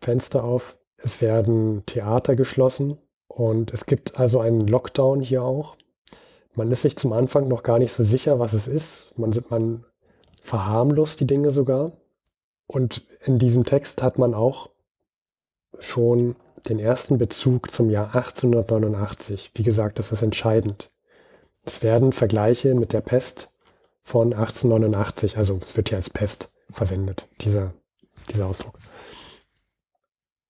Fenster auf. Es werden Theater geschlossen und es gibt also einen Lockdown hier auch. Man ist sich zum Anfang noch gar nicht so sicher, was es ist. Man, man verharmlost die Dinge sogar. Und in diesem Text hat man auch schon den ersten Bezug zum Jahr 1889. Wie gesagt, das ist entscheidend. Es werden Vergleiche mit der Pest von 1889, also es wird ja als Pest verwendet, dieser, dieser Ausdruck.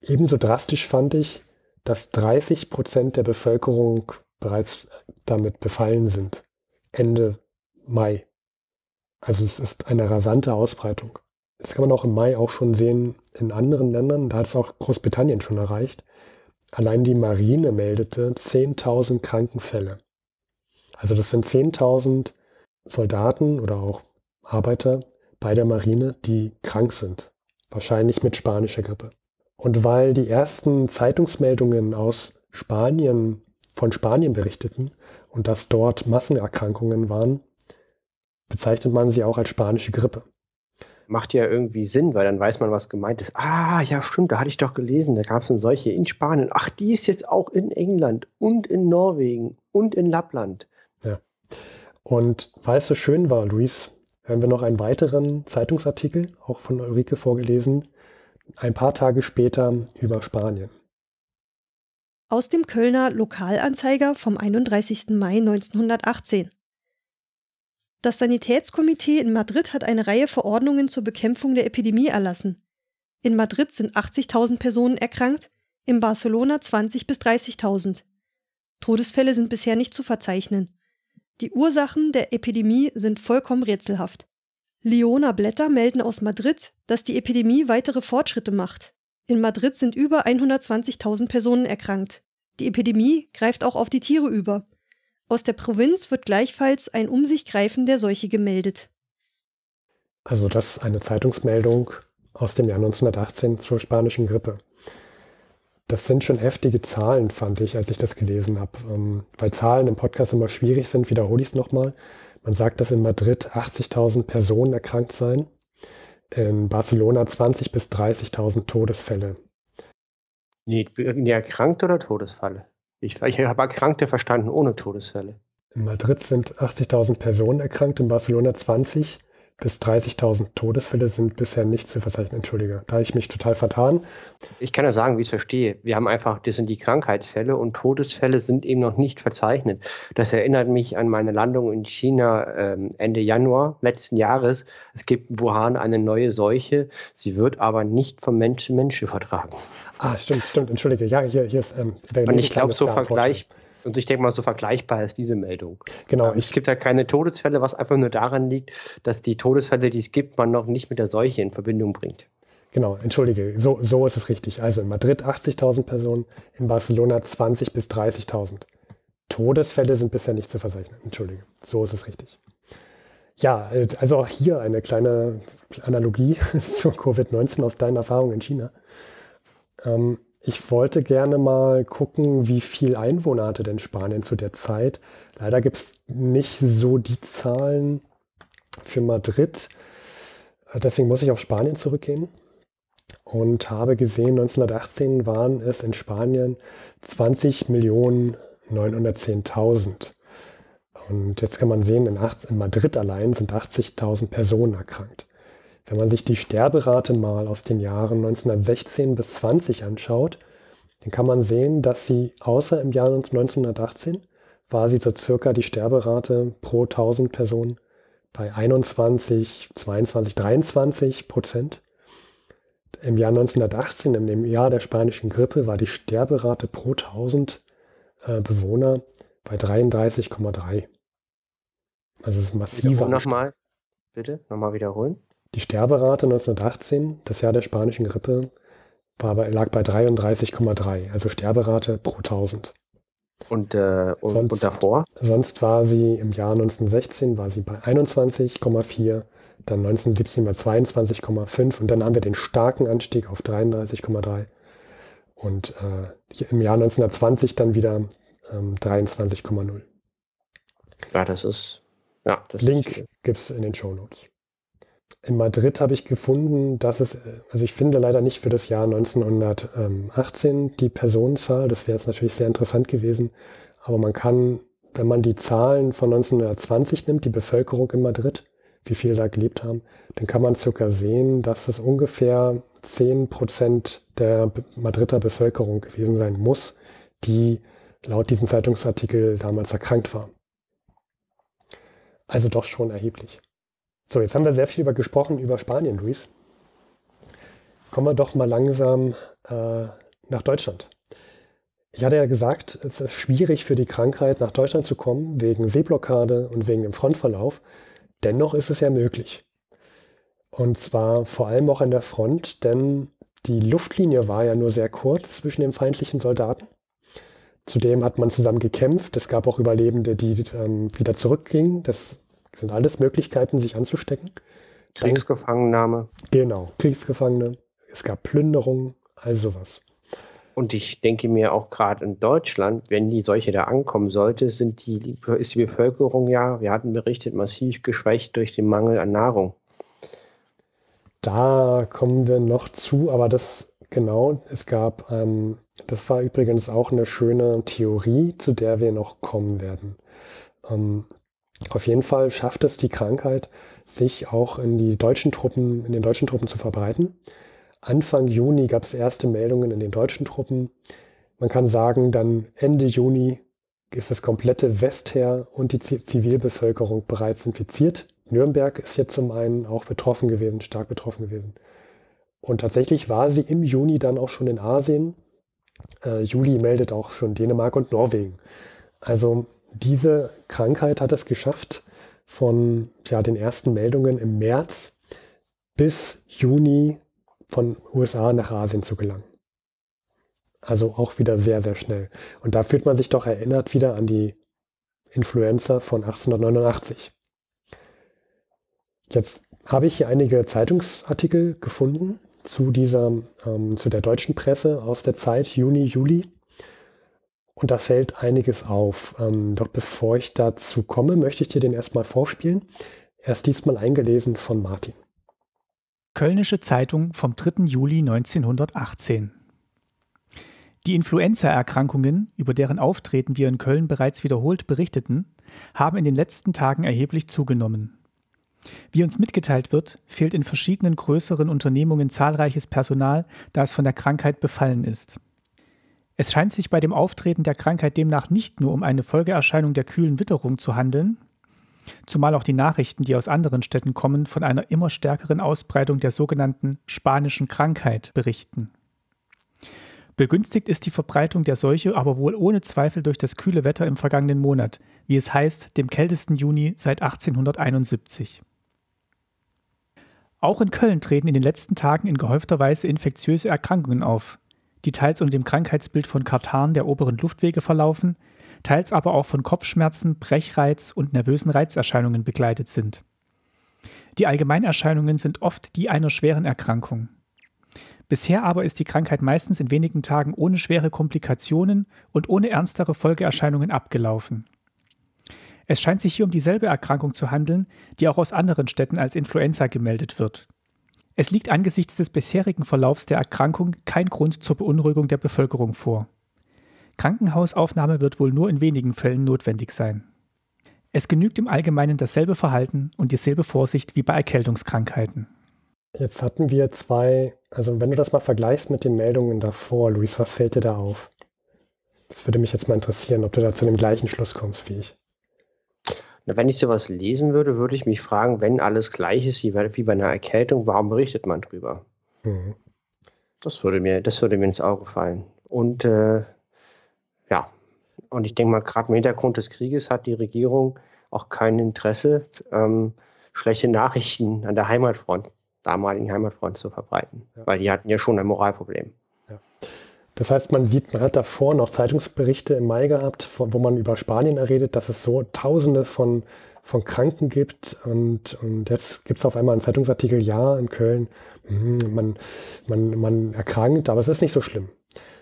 Ebenso drastisch fand ich, dass 30 Prozent der Bevölkerung bereits damit befallen sind. Ende Mai. Also es ist eine rasante Ausbreitung. Das kann man auch im Mai auch schon sehen in anderen Ländern. Da hat es auch Großbritannien schon erreicht. Allein die Marine meldete 10.000 Krankenfälle. Also das sind 10.000 Soldaten oder auch Arbeiter bei der Marine, die krank sind. Wahrscheinlich mit spanischer Grippe. Und weil die ersten Zeitungsmeldungen aus Spanien von Spanien berichteten und dass dort Massenerkrankungen waren, bezeichnet man sie auch als spanische Grippe macht ja irgendwie Sinn, weil dann weiß man, was gemeint ist. Ah, ja, stimmt, da hatte ich doch gelesen, da gab es eine solche in Spanien. Ach, die ist jetzt auch in England und in Norwegen und in Lappland. Ja. Und weil es so schön war, Luis, hören wir noch einen weiteren Zeitungsartikel, auch von Ulrike vorgelesen, ein paar Tage später über Spanien. Aus dem Kölner Lokalanzeiger vom 31. Mai 1918. Das Sanitätskomitee in Madrid hat eine Reihe Verordnungen zur Bekämpfung der Epidemie erlassen. In Madrid sind 80.000 Personen erkrankt, in Barcelona 20 bis 30.000. Todesfälle sind bisher nicht zu verzeichnen. Die Ursachen der Epidemie sind vollkommen rätselhaft. Leona Blätter melden aus Madrid, dass die Epidemie weitere Fortschritte macht. In Madrid sind über 120.000 Personen erkrankt. Die Epidemie greift auch auf die Tiere über. Aus der Provinz wird gleichfalls ein Um sich greifen der Seuche gemeldet. Also das ist eine Zeitungsmeldung aus dem Jahr 1918 zur spanischen Grippe. Das sind schon heftige Zahlen, fand ich, als ich das gelesen habe. Ähm, weil Zahlen im Podcast immer schwierig sind, wiederhole ich es nochmal. Man sagt, dass in Madrid 80.000 Personen erkrankt seien, in Barcelona 20.000 bis 30.000 Todesfälle. Nee, erkrankt oder Todesfälle? Ich, ich habe Erkrankte verstanden ohne Todesfälle. In Madrid sind 80.000 Personen erkrankt, in Barcelona 20 bis 30.000 Todesfälle sind bisher nicht zu verzeichnen. Entschuldige, da habe ich mich total vertan. Ich kann ja sagen, wie ich es verstehe. Wir haben einfach, das sind die Krankheitsfälle und Todesfälle sind eben noch nicht verzeichnet. Das erinnert mich an meine Landung in China ähm, Ende Januar letzten Jahres. Es gibt in Wuhan eine neue Seuche. Sie wird aber nicht von Mensch zu Mensch übertragen. Ah, stimmt, stimmt. Entschuldige, ja, hier, hier ist. Ähm, und ich glaube, so vergleichbar. Und ich denke mal, so vergleichbar ist diese Meldung. Genau. Ähm, es gibt halt keine Todesfälle, was einfach nur daran liegt, dass die Todesfälle, die es gibt, man noch nicht mit der Seuche in Verbindung bringt. Genau, entschuldige, so, so ist es richtig. Also in Madrid 80.000 Personen, in Barcelona 20.000 bis 30.000. Todesfälle sind bisher nicht zu verzeichnen. Entschuldige, so ist es richtig. Ja, also auch hier eine kleine Analogie zu Covid-19 aus deinen Erfahrungen in China. Ähm, ich wollte gerne mal gucken, wie viel Einwohner hatte denn Spanien zu der Zeit. Leider gibt es nicht so die Zahlen für Madrid. Äh, deswegen muss ich auf Spanien zurückgehen und habe gesehen, 1918 waren es in Spanien 20.910.000. Und jetzt kann man sehen, in, Madrid allein sind 80.000 Personen erkrankt. Wenn man sich die Sterberate mal aus den Jahren 1916 bis 20 anschaut, dann kann man sehen, dass sie außer im Jahr 1918 war sie so circa die Sterberate pro 1000 Personen bei 21, 22, 23 Prozent. Im Jahr 1918, in dem Jahr der spanischen Grippe, war die Sterberate pro 1000 äh, Bewohner bei 33,3. Also es ist massiv. Nochmal, bitte, nochmal wiederholen. Die Sterberate 1918, das Jahr der spanischen Grippe, war lag bei 33,3, also Sterberate pro 1000. Und, äh, und, sonst, und davor? Sonst war sie im Jahr 1916 war sie bei 21,4, dann 1917 bei 22,5 und dann haben wir den starken Anstieg auf 33,3 und äh, im Jahr 1920 dann wieder ähm, 23,0. Ja, das ist. Ja, das Link gibt es in den Show Notes in Madrid habe ich gefunden, dass es, also ich finde leider nicht für das Jahr 1918 die Personenzahl, das wäre jetzt natürlich sehr interessant gewesen, aber man kann, wenn man die Zahlen von 1920 nimmt, die Bevölkerung in Madrid, wie viele da gelebt haben, dann kann man circa sehen, dass es ungefähr 10 der Madrider Bevölkerung gewesen sein muss, die laut diesem Zeitungsartikel damals erkrankt war. Also doch schon erheblich. So, jetzt haben wir sehr viel über gesprochen über Spanien, Luis. Kommen wir doch mal langsam äh, nach Deutschland. Ich hatte ja gesagt, es ist schwierig für die Krankheit nach Deutschland zu kommen, wegen Seeblockade und wegen dem Frontverlauf. Dennoch ist es ja möglich. Und zwar vor allem auch an der Front, denn die Luftlinie war ja nur sehr kurz zwischen den feindlichen Soldaten. Zudem hat man zusammen gekämpft. Es gab auch Überlebende, die ähm, wieder zurückgingen. Das das sind alles Möglichkeiten, sich anzustecken. Kriegsgefangennahme. Genau, Kriegsgefangene. Es gab Plünderungen, all sowas. Und ich denke mir auch gerade in Deutschland, wenn die Seuche da ankommen sollte, sind die, ist die Bevölkerung ja, wir hatten berichtet, massiv geschwächt durch den Mangel an Nahrung. Da kommen wir noch zu, aber das genau, es gab, ähm, das war übrigens auch eine schöne Theorie, zu der wir noch kommen werden. Ähm, auf jeden Fall schafft es die Krankheit, sich auch in die deutschen Truppen, in den deutschen Truppen zu verbreiten. Anfang Juni gab es erste Meldungen in den deutschen Truppen. Man kann sagen, dann Ende Juni ist das komplette Westheer und die Zivilbevölkerung bereits infiziert. Nürnberg ist jetzt zum einen auch betroffen gewesen, stark betroffen gewesen. Und tatsächlich war sie im Juni dann auch schon in Asien. Äh, Juli meldet auch schon Dänemark und Norwegen. Also diese Krankheit hat es geschafft, von ja, den ersten Meldungen im März bis Juni von USA nach Asien zu gelangen. Also auch wieder sehr, sehr schnell. Und da fühlt man sich doch erinnert wieder an die Influenza von 1889. Jetzt habe ich hier einige Zeitungsartikel gefunden zu dieser, ähm, zu der deutschen Presse aus der Zeit Juni, Juli. Und da fällt einiges auf. Ähm, doch bevor ich dazu komme, möchte ich dir den erstmal vorspielen. Er ist diesmal eingelesen von Martin. Kölnische Zeitung vom 3. Juli 1918. Die Influenza-Erkrankungen, über deren Auftreten wir in Köln bereits wiederholt berichteten, haben in den letzten Tagen erheblich zugenommen. Wie uns mitgeteilt wird, fehlt in verschiedenen größeren Unternehmungen zahlreiches Personal, da es von der Krankheit befallen ist. Es scheint sich bei dem Auftreten der Krankheit demnach nicht nur um eine Folgeerscheinung der kühlen Witterung zu handeln, zumal auch die Nachrichten, die aus anderen Städten kommen, von einer immer stärkeren Ausbreitung der sogenannten spanischen Krankheit berichten. Begünstigt ist die Verbreitung der Seuche aber wohl ohne Zweifel durch das kühle Wetter im vergangenen Monat, wie es heißt, dem kältesten Juni seit 1871. Auch in Köln treten in den letzten Tagen in gehäufter Weise infektiöse Erkrankungen auf, die teils unter dem Krankheitsbild von Katan der oberen Luftwege verlaufen, teils aber auch von Kopfschmerzen, Brechreiz und nervösen Reizerscheinungen begleitet sind. Die Allgemeinerscheinungen sind oft die einer schweren Erkrankung. Bisher aber ist die Krankheit meistens in wenigen Tagen ohne schwere Komplikationen und ohne ernstere Folgeerscheinungen abgelaufen. Es scheint sich hier um dieselbe Erkrankung zu handeln, die auch aus anderen Städten als Influenza gemeldet wird. Es liegt angesichts des bisherigen Verlaufs der Erkrankung kein Grund zur Beunruhigung der Bevölkerung vor. Krankenhausaufnahme wird wohl nur in wenigen Fällen notwendig sein. Es genügt im Allgemeinen dasselbe Verhalten und dieselbe Vorsicht wie bei Erkältungskrankheiten. Jetzt hatten wir zwei, also wenn du das mal vergleichst mit den Meldungen davor, Luis, was fällt dir da auf? Das würde mich jetzt mal interessieren, ob du da zu dem gleichen Schluss kommst wie ich wenn ich sowas lesen würde, würde ich mich fragen, wenn alles gleich ist wie bei einer Erkältung, warum berichtet man drüber? Mhm. Das würde mir, das würde mir ins Auge fallen. Und äh, ja, und ich denke mal, gerade im Hintergrund des Krieges hat die Regierung auch kein Interesse, ähm, schlechte Nachrichten an der Heimatfront, damaligen Heimatfront zu verbreiten, ja. weil die hatten ja schon ein Moralproblem. Das heißt, man sieht, man hat davor noch Zeitungsberichte im Mai gehabt, wo man über Spanien redet, dass es so Tausende von, von Kranken gibt. Und, und jetzt gibt es auf einmal einen Zeitungsartikel, ja, in Köln, hm, man, man, man erkrankt, aber es ist nicht so schlimm.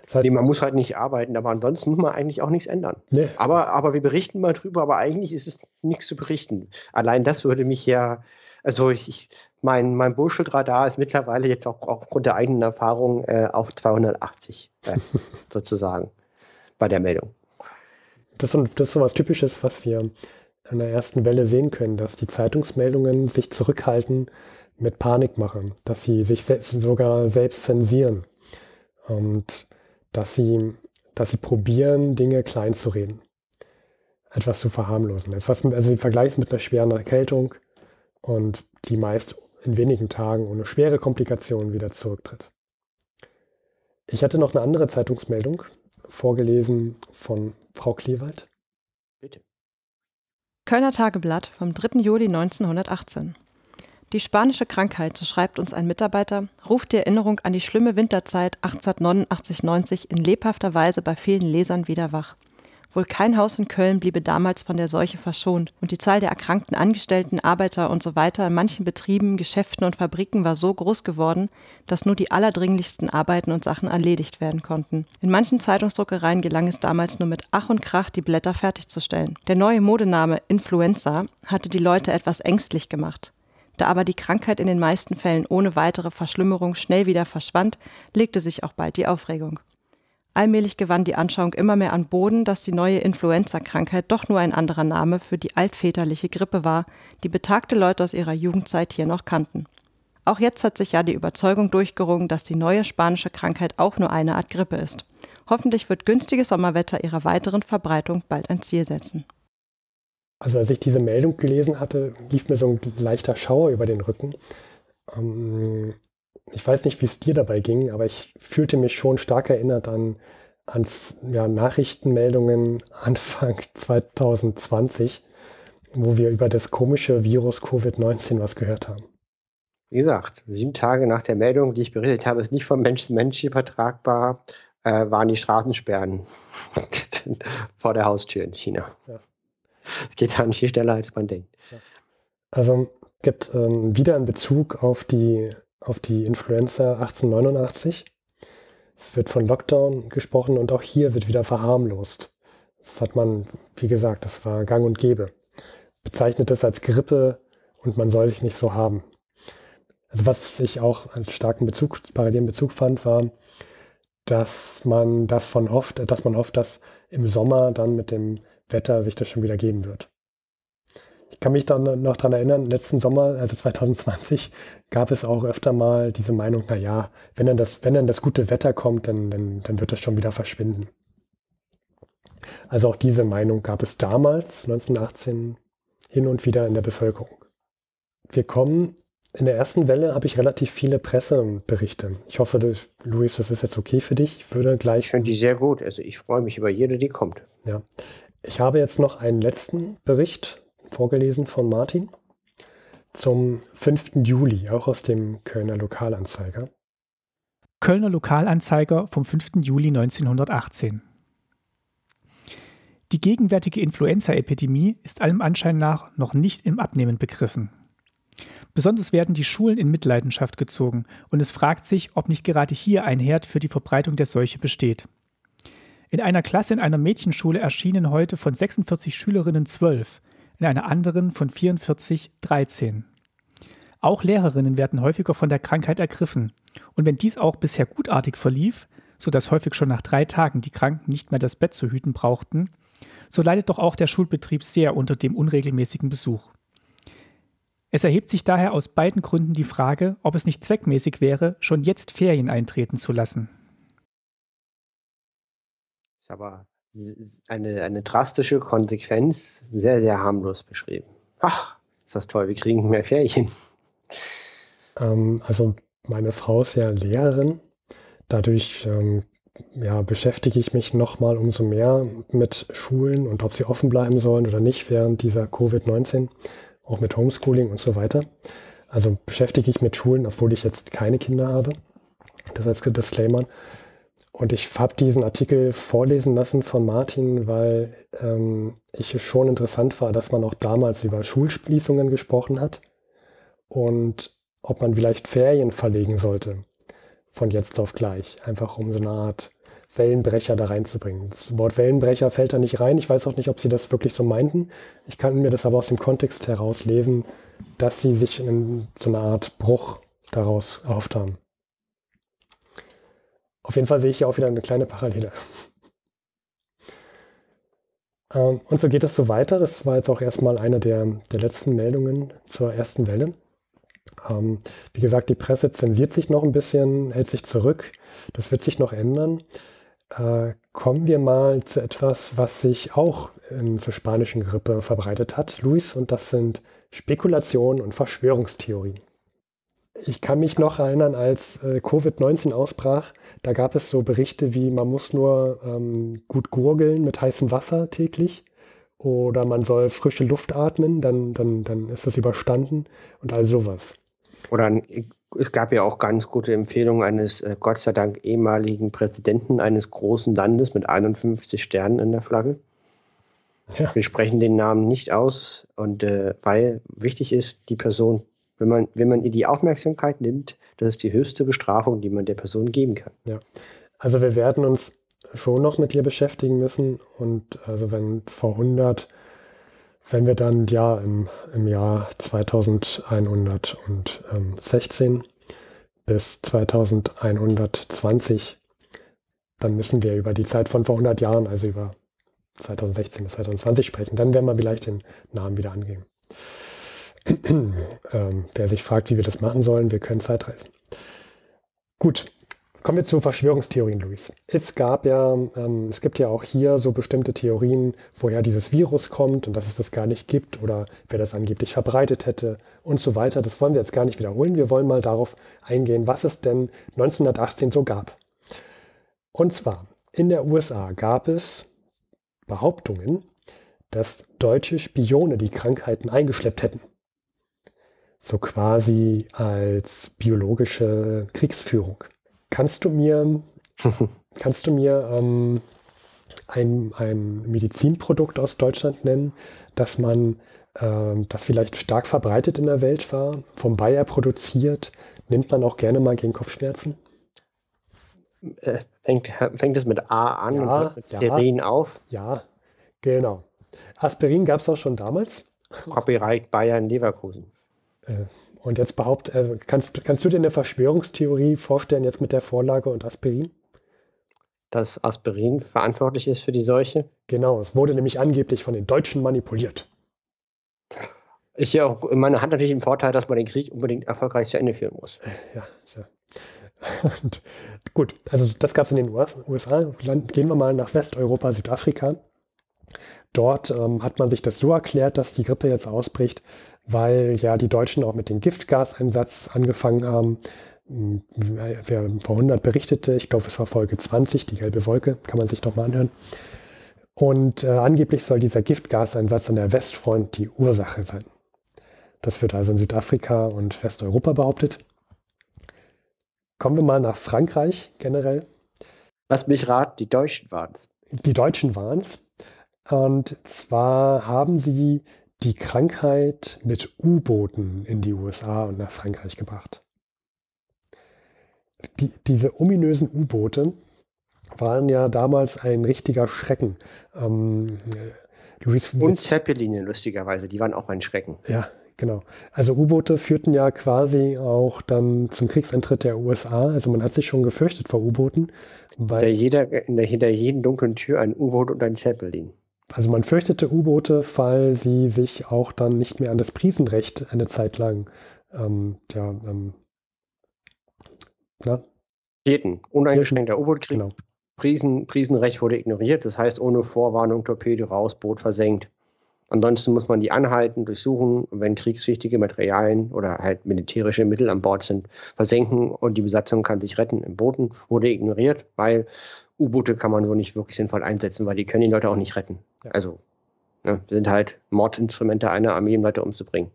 Das heißt, nee, man muss halt nicht arbeiten, aber ansonsten muss man eigentlich auch nichts ändern. Nee. Aber, aber wir berichten mal drüber, aber eigentlich ist es nichts zu berichten. Allein das würde mich ja, also ich, mein, mein Bullshit-Radar ist mittlerweile jetzt auch, aufgrund der eigenen Erfahrung äh, auf 280 äh, sozusagen bei der Meldung. Das, ist so was Typisches, was wir an der ersten Welle sehen können, dass die Zeitungsmeldungen sich zurückhalten mit Panik machen, dass sie sich selbst, sogar selbst zensieren und dass sie, dass sie probieren, Dinge klein zu reden, etwas zu verharmlosen. also sie vergleichen es mit einer schweren Erkältung und die meist in wenigen Tagen ohne schwere Komplikationen wieder zurücktritt. Ich hatte noch eine andere Zeitungsmeldung, vorgelesen von Frau Kleewald. Bitte. Kölner Tageblatt vom 3. Juli 1918. Die spanische Krankheit, so schreibt uns ein Mitarbeiter, ruft die Erinnerung an die schlimme Winterzeit 1889-90 in lebhafter Weise bei vielen Lesern wieder wach. Wohl kein Haus in Köln bliebe damals von der Seuche verschont und die Zahl der erkrankten Angestellten, Arbeiter und so weiter in manchen Betrieben, Geschäften und Fabriken war so groß geworden, dass nur die allerdringlichsten Arbeiten und Sachen erledigt werden konnten. In manchen Zeitungsdruckereien gelang es damals nur mit Ach und Krach, die Blätter fertigzustellen. Der neue Modename Influenza hatte die Leute etwas ängstlich gemacht. Da aber die Krankheit in den meisten Fällen ohne weitere Verschlimmerung schnell wieder verschwand, legte sich auch bald die Aufregung. Allmählich gewann die Anschauung immer mehr an Boden, dass die neue Influenza-Krankheit doch nur ein anderer Name für die altväterliche Grippe war, die betagte Leute aus ihrer Jugendzeit hier noch kannten. Auch jetzt hat sich ja die Überzeugung durchgerungen, dass die neue spanische Krankheit auch nur eine Art Grippe ist. Hoffentlich wird günstiges Sommerwetter ihrer weiteren Verbreitung bald ein Ziel setzen. Also als ich diese Meldung gelesen hatte, lief mir so ein leichter Schauer über den Rücken. Ähm, ich weiß nicht, wie es dir dabei ging, aber ich fühlte mich schon stark erinnert an, an ja, Nachrichtenmeldungen Anfang 2020, wo wir über das komische Virus Covid-19 was gehört haben. Wie gesagt, sieben Tage nach der Meldung, die ich berichtet habe, ist nicht von Mensch zu Mensch übertragbar, äh, waren die Straßensperren vor der Haustür in China. Es ja. geht dann viel schneller, als man denkt. Ja. Also gibt ähm, wieder in Bezug auf die auf die Influenza 1889. Es wird von Lockdown gesprochen und auch hier wird wieder verharmlost. Das hat man, wie gesagt, das war gang und gäbe. Bezeichnet es als Grippe und man soll sich nicht so haben. Also was ich auch als starken Bezug, parallelen Bezug fand, war, dass man davon hofft, dass man hofft, dass im Sommer dann mit dem Wetter sich das schon wieder geben wird. Ich kann mich dann noch daran erinnern, letzten Sommer, also 2020, gab es auch öfter mal diese Meinung, na ja, wenn dann das, wenn dann das gute Wetter kommt, dann, dann, dann wird das schon wieder verschwinden. Also auch diese Meinung gab es damals, 1918, hin und wieder in der Bevölkerung. Wir kommen, in der ersten Welle habe ich relativ viele Presseberichte. Ich hoffe, Luis, das ist jetzt okay für dich. Ich würde gleich. Ich finde die sehr gut. Also ich freue mich über jede, die kommt. Ja. Ich habe jetzt noch einen letzten Bericht vorgelesen von Martin, zum 5. Juli, auch aus dem Kölner Lokalanzeiger. Kölner Lokalanzeiger vom 5. Juli 1918. Die gegenwärtige Influenza-Epidemie ist allem Anschein nach noch nicht im Abnehmen begriffen. Besonders werden die Schulen in Mitleidenschaft gezogen und es fragt sich, ob nicht gerade hier ein Herd für die Verbreitung der Seuche besteht. In einer Klasse in einer Mädchenschule erschienen heute von 46 Schülerinnen 12, in einer anderen von 44 13. Auch Lehrerinnen werden häufiger von der Krankheit ergriffen. Und wenn dies auch bisher gutartig verlief, sodass häufig schon nach drei Tagen die Kranken nicht mehr das Bett zu hüten brauchten, so leidet doch auch der Schulbetrieb sehr unter dem unregelmäßigen Besuch. Es erhebt sich daher aus beiden Gründen die Frage, ob es nicht zweckmäßig wäre, schon jetzt Ferien eintreten zu lassen. Ist aber eine, eine drastische Konsequenz sehr, sehr harmlos beschrieben. Ach, ist das toll, wir kriegen mehr Ferien. Ähm, also meine Frau ist ja Lehrerin. Dadurch ähm, ja, beschäftige ich mich nochmal umso mehr mit Schulen und ob sie offen bleiben sollen oder nicht während dieser Covid-19, auch mit Homeschooling und so weiter. Also beschäftige ich mich mit Schulen, obwohl ich jetzt keine Kinder habe. Das heißt, Disclaimer. Und ich habe diesen Artikel vorlesen lassen von Martin, weil ähm, ich es schon interessant war, dass man auch damals über Schulschließungen gesprochen hat und ob man vielleicht Ferien verlegen sollte. Von jetzt auf gleich. Einfach um so eine Art Wellenbrecher da reinzubringen. Das Wort Wellenbrecher fällt da nicht rein. Ich weiß auch nicht, ob sie das wirklich so meinten. Ich kann mir das aber aus dem Kontext herauslesen, dass sie sich in so eine Art Bruch daraus erhofft haben. Auf jeden Fall sehe ich hier auch wieder eine kleine Parallele. Ähm, und so geht es so weiter. Das war jetzt auch erstmal eine der, der letzten Meldungen zur ersten Welle. Ähm, wie gesagt, die Presse zensiert sich noch ein bisschen, hält sich zurück. Das wird sich noch ändern. Äh, kommen wir mal zu etwas, was sich auch ähm, zur spanischen Grippe verbreitet hat, Luis, und das sind Spekulationen und Verschwörungstheorien ich kann mich noch erinnern, als äh, Covid-19 ausbrach, da gab es so Berichte wie, man muss nur ähm, gut gurgeln mit heißem Wasser täglich oder man soll frische Luft atmen, dann, dann, dann ist das überstanden und all sowas. Oder es gab ja auch ganz gute Empfehlungen eines äh, Gott sei Dank ehemaligen Präsidenten eines großen Landes mit 51 Sternen in der Flagge. Ja. Wir sprechen den Namen nicht aus und äh, weil wichtig ist, die Person wenn man, wenn man ihr die Aufmerksamkeit nimmt, das ist die höchste Bestrafung, die man der Person geben kann. Ja, also wir werden uns schon noch mit ihr beschäftigen müssen und also wenn vor 100 wenn wir dann ja im, im Jahr 2116 ähm, bis 2120, dann müssen wir über die Zeit von vor 100 Jahren, also über 2016 bis 2020 sprechen. Dann werden wir vielleicht den Namen wieder angeben ähm, wer sich fragt, wie wir das machen sollen, wir können Zeitreisen. Gut, kommen wir zu Verschwörungstheorien, Luis. Es gab ja, ähm, es gibt ja auch hier so bestimmte Theorien, woher dieses Virus kommt und dass es das gar nicht gibt oder wer das angeblich verbreitet hätte und so weiter. Das wollen wir jetzt gar nicht wiederholen. Wir wollen mal darauf eingehen, was es denn 1918 so gab. Und zwar, in der USA gab es Behauptungen, dass deutsche Spione die Krankheiten eingeschleppt hätten so quasi als biologische Kriegsführung. Kannst du mir, kannst du mir ähm, ein, ein Medizinprodukt aus Deutschland nennen, das man, äh, das vielleicht stark verbreitet in der Welt war, vom Bayer produziert, nimmt man auch gerne mal gegen Kopfschmerzen? Äh, fängt, fängt es mit A an ja, und mit Aspirin ja, auf? Ja, genau. Aspirin gab es auch schon damals. Copyright Bayern Leverkusen. Äh, und jetzt behaupt, also kannst, kannst du dir eine Verschwörungstheorie vorstellen, jetzt mit der Vorlage und Aspirin? Dass Aspirin verantwortlich ist für die Seuche? Genau, es wurde nämlich angeblich von den Deutschen manipuliert. Ist ja auch, man hat natürlich den Vorteil, dass man den Krieg unbedingt erfolgreich zu Ende führen muss. Ja, ja. Und gut, also das gab es in den USA. Dann gehen wir mal nach Westeuropa, Südafrika. Dort ähm, hat man sich das so erklärt, dass die Grippe jetzt ausbricht, weil ja die Deutschen auch mit dem Giftgaseinsatz angefangen haben. Hm, wer vor 100 berichtete, ich glaube, es war Folge 20, die gelbe Wolke, kann man sich doch mal anhören. Und äh, angeblich soll dieser Giftgaseinsatz an der Westfront die Ursache sein. Das wird also in Südafrika und Westeuropa behauptet. Kommen wir mal nach Frankreich generell. Lass mich raten, die Deutschen waren es. Die Deutschen waren es. Und zwar haben sie die Krankheit mit U-Booten in die USA und nach Frankreich gebracht. Die, diese ominösen U-Boote waren ja damals ein richtiger Schrecken. Ähm, äh, Louis und Zeppeline, lustigerweise, die waren auch ein Schrecken. Ja, genau. Also U-Boote führten ja quasi auch dann zum Kriegseintritt der USA. Also man hat sich schon gefürchtet vor U-Booten. Äh, hinter, jeder, hinter jeden dunklen Tür ein U-Boot und ein Zeppelin. Also man fürchtete U-Boote, weil sie sich auch dann nicht mehr an das Prisenrecht eine Zeit lang ähm, ja, ähm, na? Jeden. Uneingeschränkter U-Boot-Krieg. Genau. Prisen, Prisenrecht wurde ignoriert, das heißt ohne Vorwarnung Torpedo raus, Boot versenkt. Ansonsten muss man die anhalten, durchsuchen, wenn kriegswichtige Materialien oder halt militärische Mittel an Bord sind, versenken und die Besatzung kann sich retten. Im Booten wurde ignoriert, weil U-Boote kann man so nicht wirklich sinnvoll einsetzen, weil die können die Leute auch nicht retten. Ja. Also ne, sind halt Mordinstrumente einer Armee, um Leute umzubringen.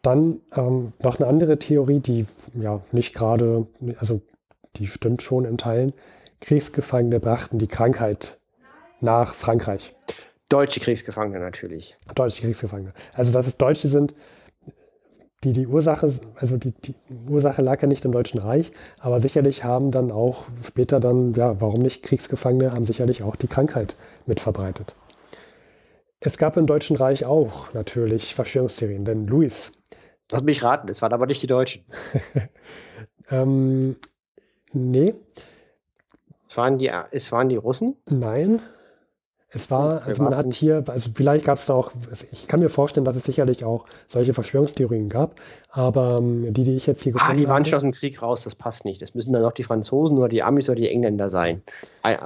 Dann ähm, noch eine andere Theorie, die ja nicht gerade, also die stimmt schon in Teilen. Kriegsgefangene brachten die Krankheit nach Frankreich. Deutsche Kriegsgefangene natürlich. Deutsche Kriegsgefangene. Also dass es Deutsche sind, die, die Ursache, also die, die, Ursache lag ja nicht im Deutschen Reich, aber sicherlich haben dann auch später dann, ja, warum nicht, Kriegsgefangene haben sicherlich auch die Krankheit mitverbreitet. Es gab im Deutschen Reich auch natürlich Verschwörungstheorien, denn Louis. Lass mich raten, es waren aber nicht die Deutschen. ähm, nee. Es waren, die, es waren die Russen? Nein. Es war, also man hat hier, also vielleicht gab es da auch, also ich kann mir vorstellen, dass es sicherlich auch solche Verschwörungstheorien gab, aber ähm, die, die ich jetzt hier gefunden habe. Ah, die waren schon aus dem Krieg raus, das passt nicht. Das müssen dann auch die Franzosen oder die Amis oder die Engländer sein.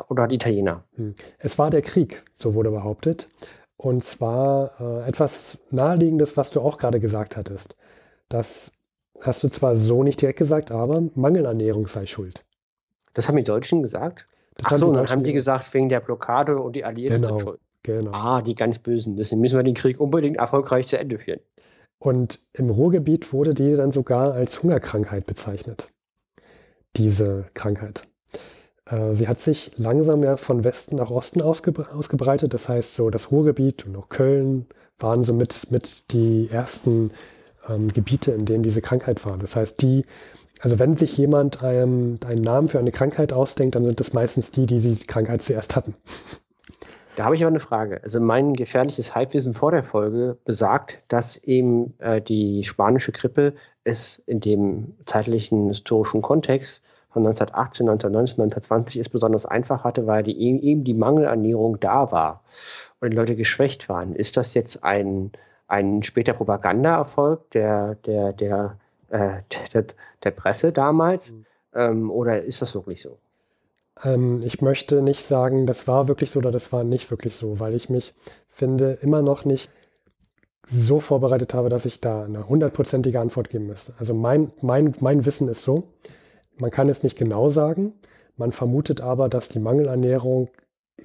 Oder die Italiener. Hm. Es war der Krieg, so wurde behauptet. Und zwar äh, etwas Naheliegendes, was du auch gerade gesagt hattest. Das hast du zwar so nicht direkt gesagt, aber Mangelernährung sei schuld. Das haben die Deutschen gesagt? Das Ach so, dann haben die gesagt, wegen der Blockade und die Alliierten genau, sind schuld. Genau. Ah, die ganz Bösen. Deswegen müssen wir den Krieg unbedingt erfolgreich zu Ende führen. Und im Ruhrgebiet wurde die dann sogar als Hungerkrankheit bezeichnet. Diese Krankheit. Äh, sie hat sich langsam ja von Westen nach Osten ausgebreitet. Das heißt, so das Ruhrgebiet und auch Köln waren so mit, mit die ersten ähm, Gebiete, in denen diese Krankheit war. Das heißt, die also wenn sich jemand einem, ähm, einen Namen für eine Krankheit ausdenkt, dann sind das meistens die, die die Krankheit zuerst hatten. Da habe ich aber eine Frage. Also mein gefährliches Halbwissen vor der Folge besagt, dass eben äh, die spanische Grippe es in dem zeitlichen historischen Kontext von 1918, 1919, 1920 es besonders einfach hatte, weil die, e-, eben die Mangelernährung da war und die Leute geschwächt waren. Ist das jetzt ein, ein später Propagandaerfolg der, der, der äh, der, der, Presse damals? Mhm. Ähm, oder ist das wirklich so? Ähm, ich möchte nicht sagen, das war wirklich so oder das war nicht wirklich so, weil ich mich finde immer noch nicht so vorbereitet habe, dass ich da eine hundertprozentige Antwort geben müsste. Also mein, mein, mein Wissen ist so, man kann es nicht genau sagen, man vermutet aber, dass die Mangelernährung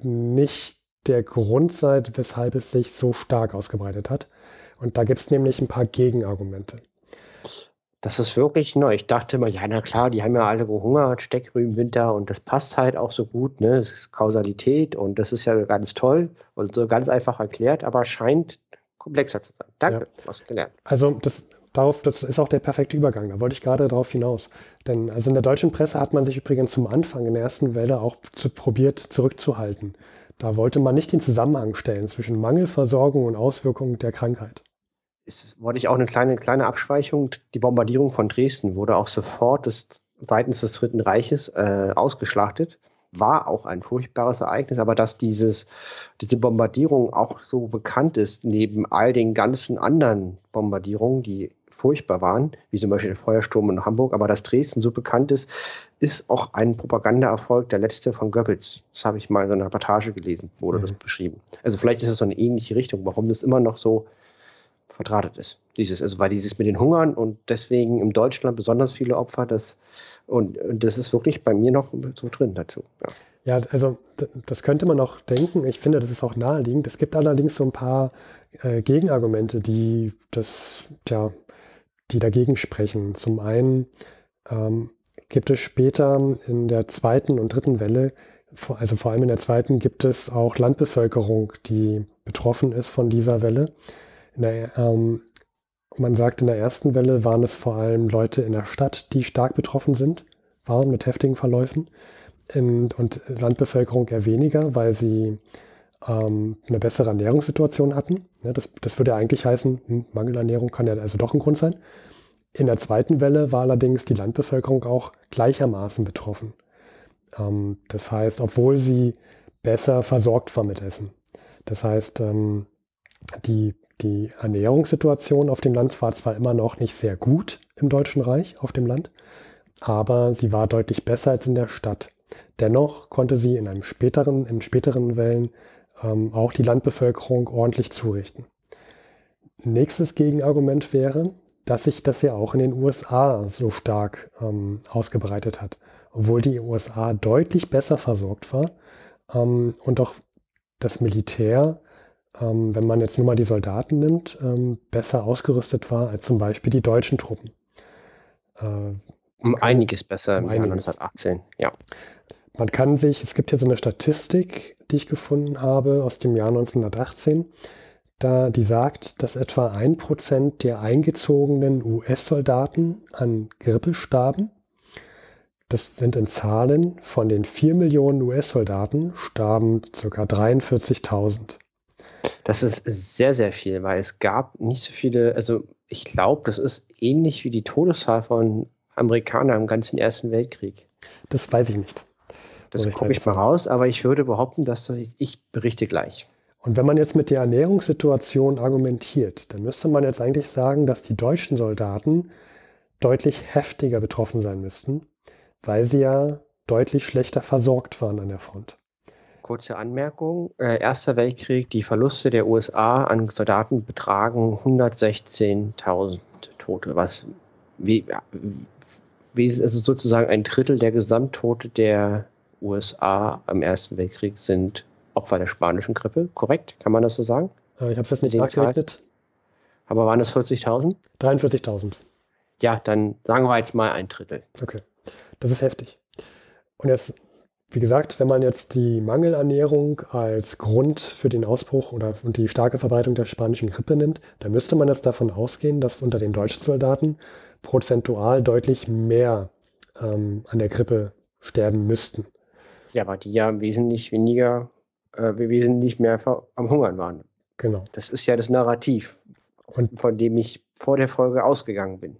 nicht der Grund sei, weshalb es sich so stark ausgebreitet hat. Und da gibt es nämlich ein paar Gegenargumente. Das ist wirklich neu. Ich dachte immer, ja, na klar, die haben ja alle gehungert, Steckrüben, Winter und das passt halt auch so gut. Ne? Das ist Kausalität und das ist ja ganz toll und so ganz einfach erklärt, aber scheint komplexer zu sein. Danke, ja. was gelernt. Also das, darauf, das ist auch der perfekte Übergang. Da wollte ich gerade darauf hinaus. Denn also in der deutschen Presse hat man sich übrigens zum Anfang in der ersten Welle auch zu, probiert zurückzuhalten. Da wollte man nicht den Zusammenhang stellen zwischen Mangelversorgung und Auswirkungen der Krankheit es wurde ich auch eine kleine, kleine Abschweichung. Die Bombardierung von Dresden wurde auch sofort des, seitens des Dritten Reiches äh, ausgeschlachtet. War auch ein furchtbares Ereignis, aber dass dieses, diese Bombardierung auch so bekannt ist, neben all den ganzen anderen Bombardierungen, die furchtbar waren, wie zum Beispiel der Feuersturm in Hamburg, aber dass Dresden so bekannt ist, ist auch ein Propagandaerfolg, der letzte von Goebbels. Das habe ich mal in so einer Reportage gelesen, wurde mhm. das beschrieben. Also vielleicht ist es so eine ähnliche Richtung, warum das immer noch so verdrahtet ist. Dieses, also weil dieses mit den Hungern und deswegen in Deutschland besonders viele Opfer, das und, und das ist wirklich bei mir noch so drin dazu. Ja. ja. also das könnte man auch denken. Ich finde, das ist auch naheliegend. Es gibt allerdings so ein paar äh, Gegenargumente, die das, ja, die dagegen sprechen. Zum einen ähm, gibt es später in der zweiten und dritten Welle, also vor allem in der zweiten, gibt es auch Landbevölkerung, die betroffen ist von dieser Welle der, ähm, man sagt, in der ersten Welle waren es vor allem Leute in der Stadt, die stark betroffen sind, waren mit heftigen Verläufen in, ähm, und Landbevölkerung eher weniger, weil sie ähm, eine bessere Ernährungssituation hatten. Ja, das, das würde ja eigentlich heißen, hm, Mangelernährung kann ja also doch ein Grund sein. In der zweiten Welle war allerdings die Landbevölkerung auch gleichermaßen betroffen. Ähm, das heißt, obwohl sie besser versorgt war mit Essen. Das heißt, ähm, die die Ernährungssituation auf dem Land war zwar immer noch nicht sehr gut im Deutschen Reich, auf dem Land, aber sie war deutlich besser als in der Stadt. Dennoch konnte sie in, einem späteren, in späteren Wellen ähm, auch die Landbevölkerung ordentlich zurichten. Nächstes Gegenargument wäre, dass sich das ja auch in den USA so stark ähm, ausgebreitet hat, obwohl die USA deutlich besser versorgt war ähm, und auch das Militär ähm, wenn man jetzt nur mal die Soldaten nimmt, ähm, besser ausgerüstet war als zum Beispiel die deutschen Truppen. Äh, um einiges besser um im Jahr 1918, ja. Man kann sich, es gibt hier so eine Statistik, die ich gefunden habe aus dem Jahr 1918, da die sagt, dass etwa ein Prozent der eingezogenen US-Soldaten an Grippe starben. Das sind in Zahlen von den 4 Millionen US-Soldaten starben ca. 43.000. Das ist sehr, sehr viel, weil es gab nicht so viele, also ich glaube, das ist ähnlich wie die Todeszahl von Amerikanern im ganzen Ersten Weltkrieg. Das weiß ich nicht. Das gucke ich mal raus, aber ich würde behaupten, dass das ich, ich berichte gleich. Und wenn man jetzt mit der Ernährungssituation argumentiert, dann müsste man jetzt eigentlich sagen, dass die deutschen Soldaten deutlich heftiger betroffen sein müssten, weil sie ja deutlich schlechter versorgt waren an der Front. Kurze Anmerkung. Äh, Erster Weltkrieg, die Verluste der USA an Soldaten betragen 116.000 Tote, was wie, wie also sozusagen ein Drittel der Gesamttote der USA am Ersten Weltkrieg sind Opfer der spanischen Grippe. Korrekt? Kann man das so sagen? Äh, ich habe es jetzt nicht nachgerechnet. Aber waren das 40.000? 43.000. Ja, dann sagen wir jetzt mal ein Drittel. Okay, das ist heftig. Und jetzt wie gesagt, wenn man jetzt die Mangelernährung als Grund für den Ausbruch oder und die starke Verbreitung der spanischen Grippe nimmt, dann müsste man jetzt davon ausgehen, dass unter den deutschen Soldaten prozentual deutlich mehr ähm, an der Grippe sterben müssten. Ja, weil die ja wesentlich weniger, äh, wesentlich mehr am Hungern waren. Genau. Das ist ja das Narrativ, und, von dem ich vor der Folge ausgegangen bin.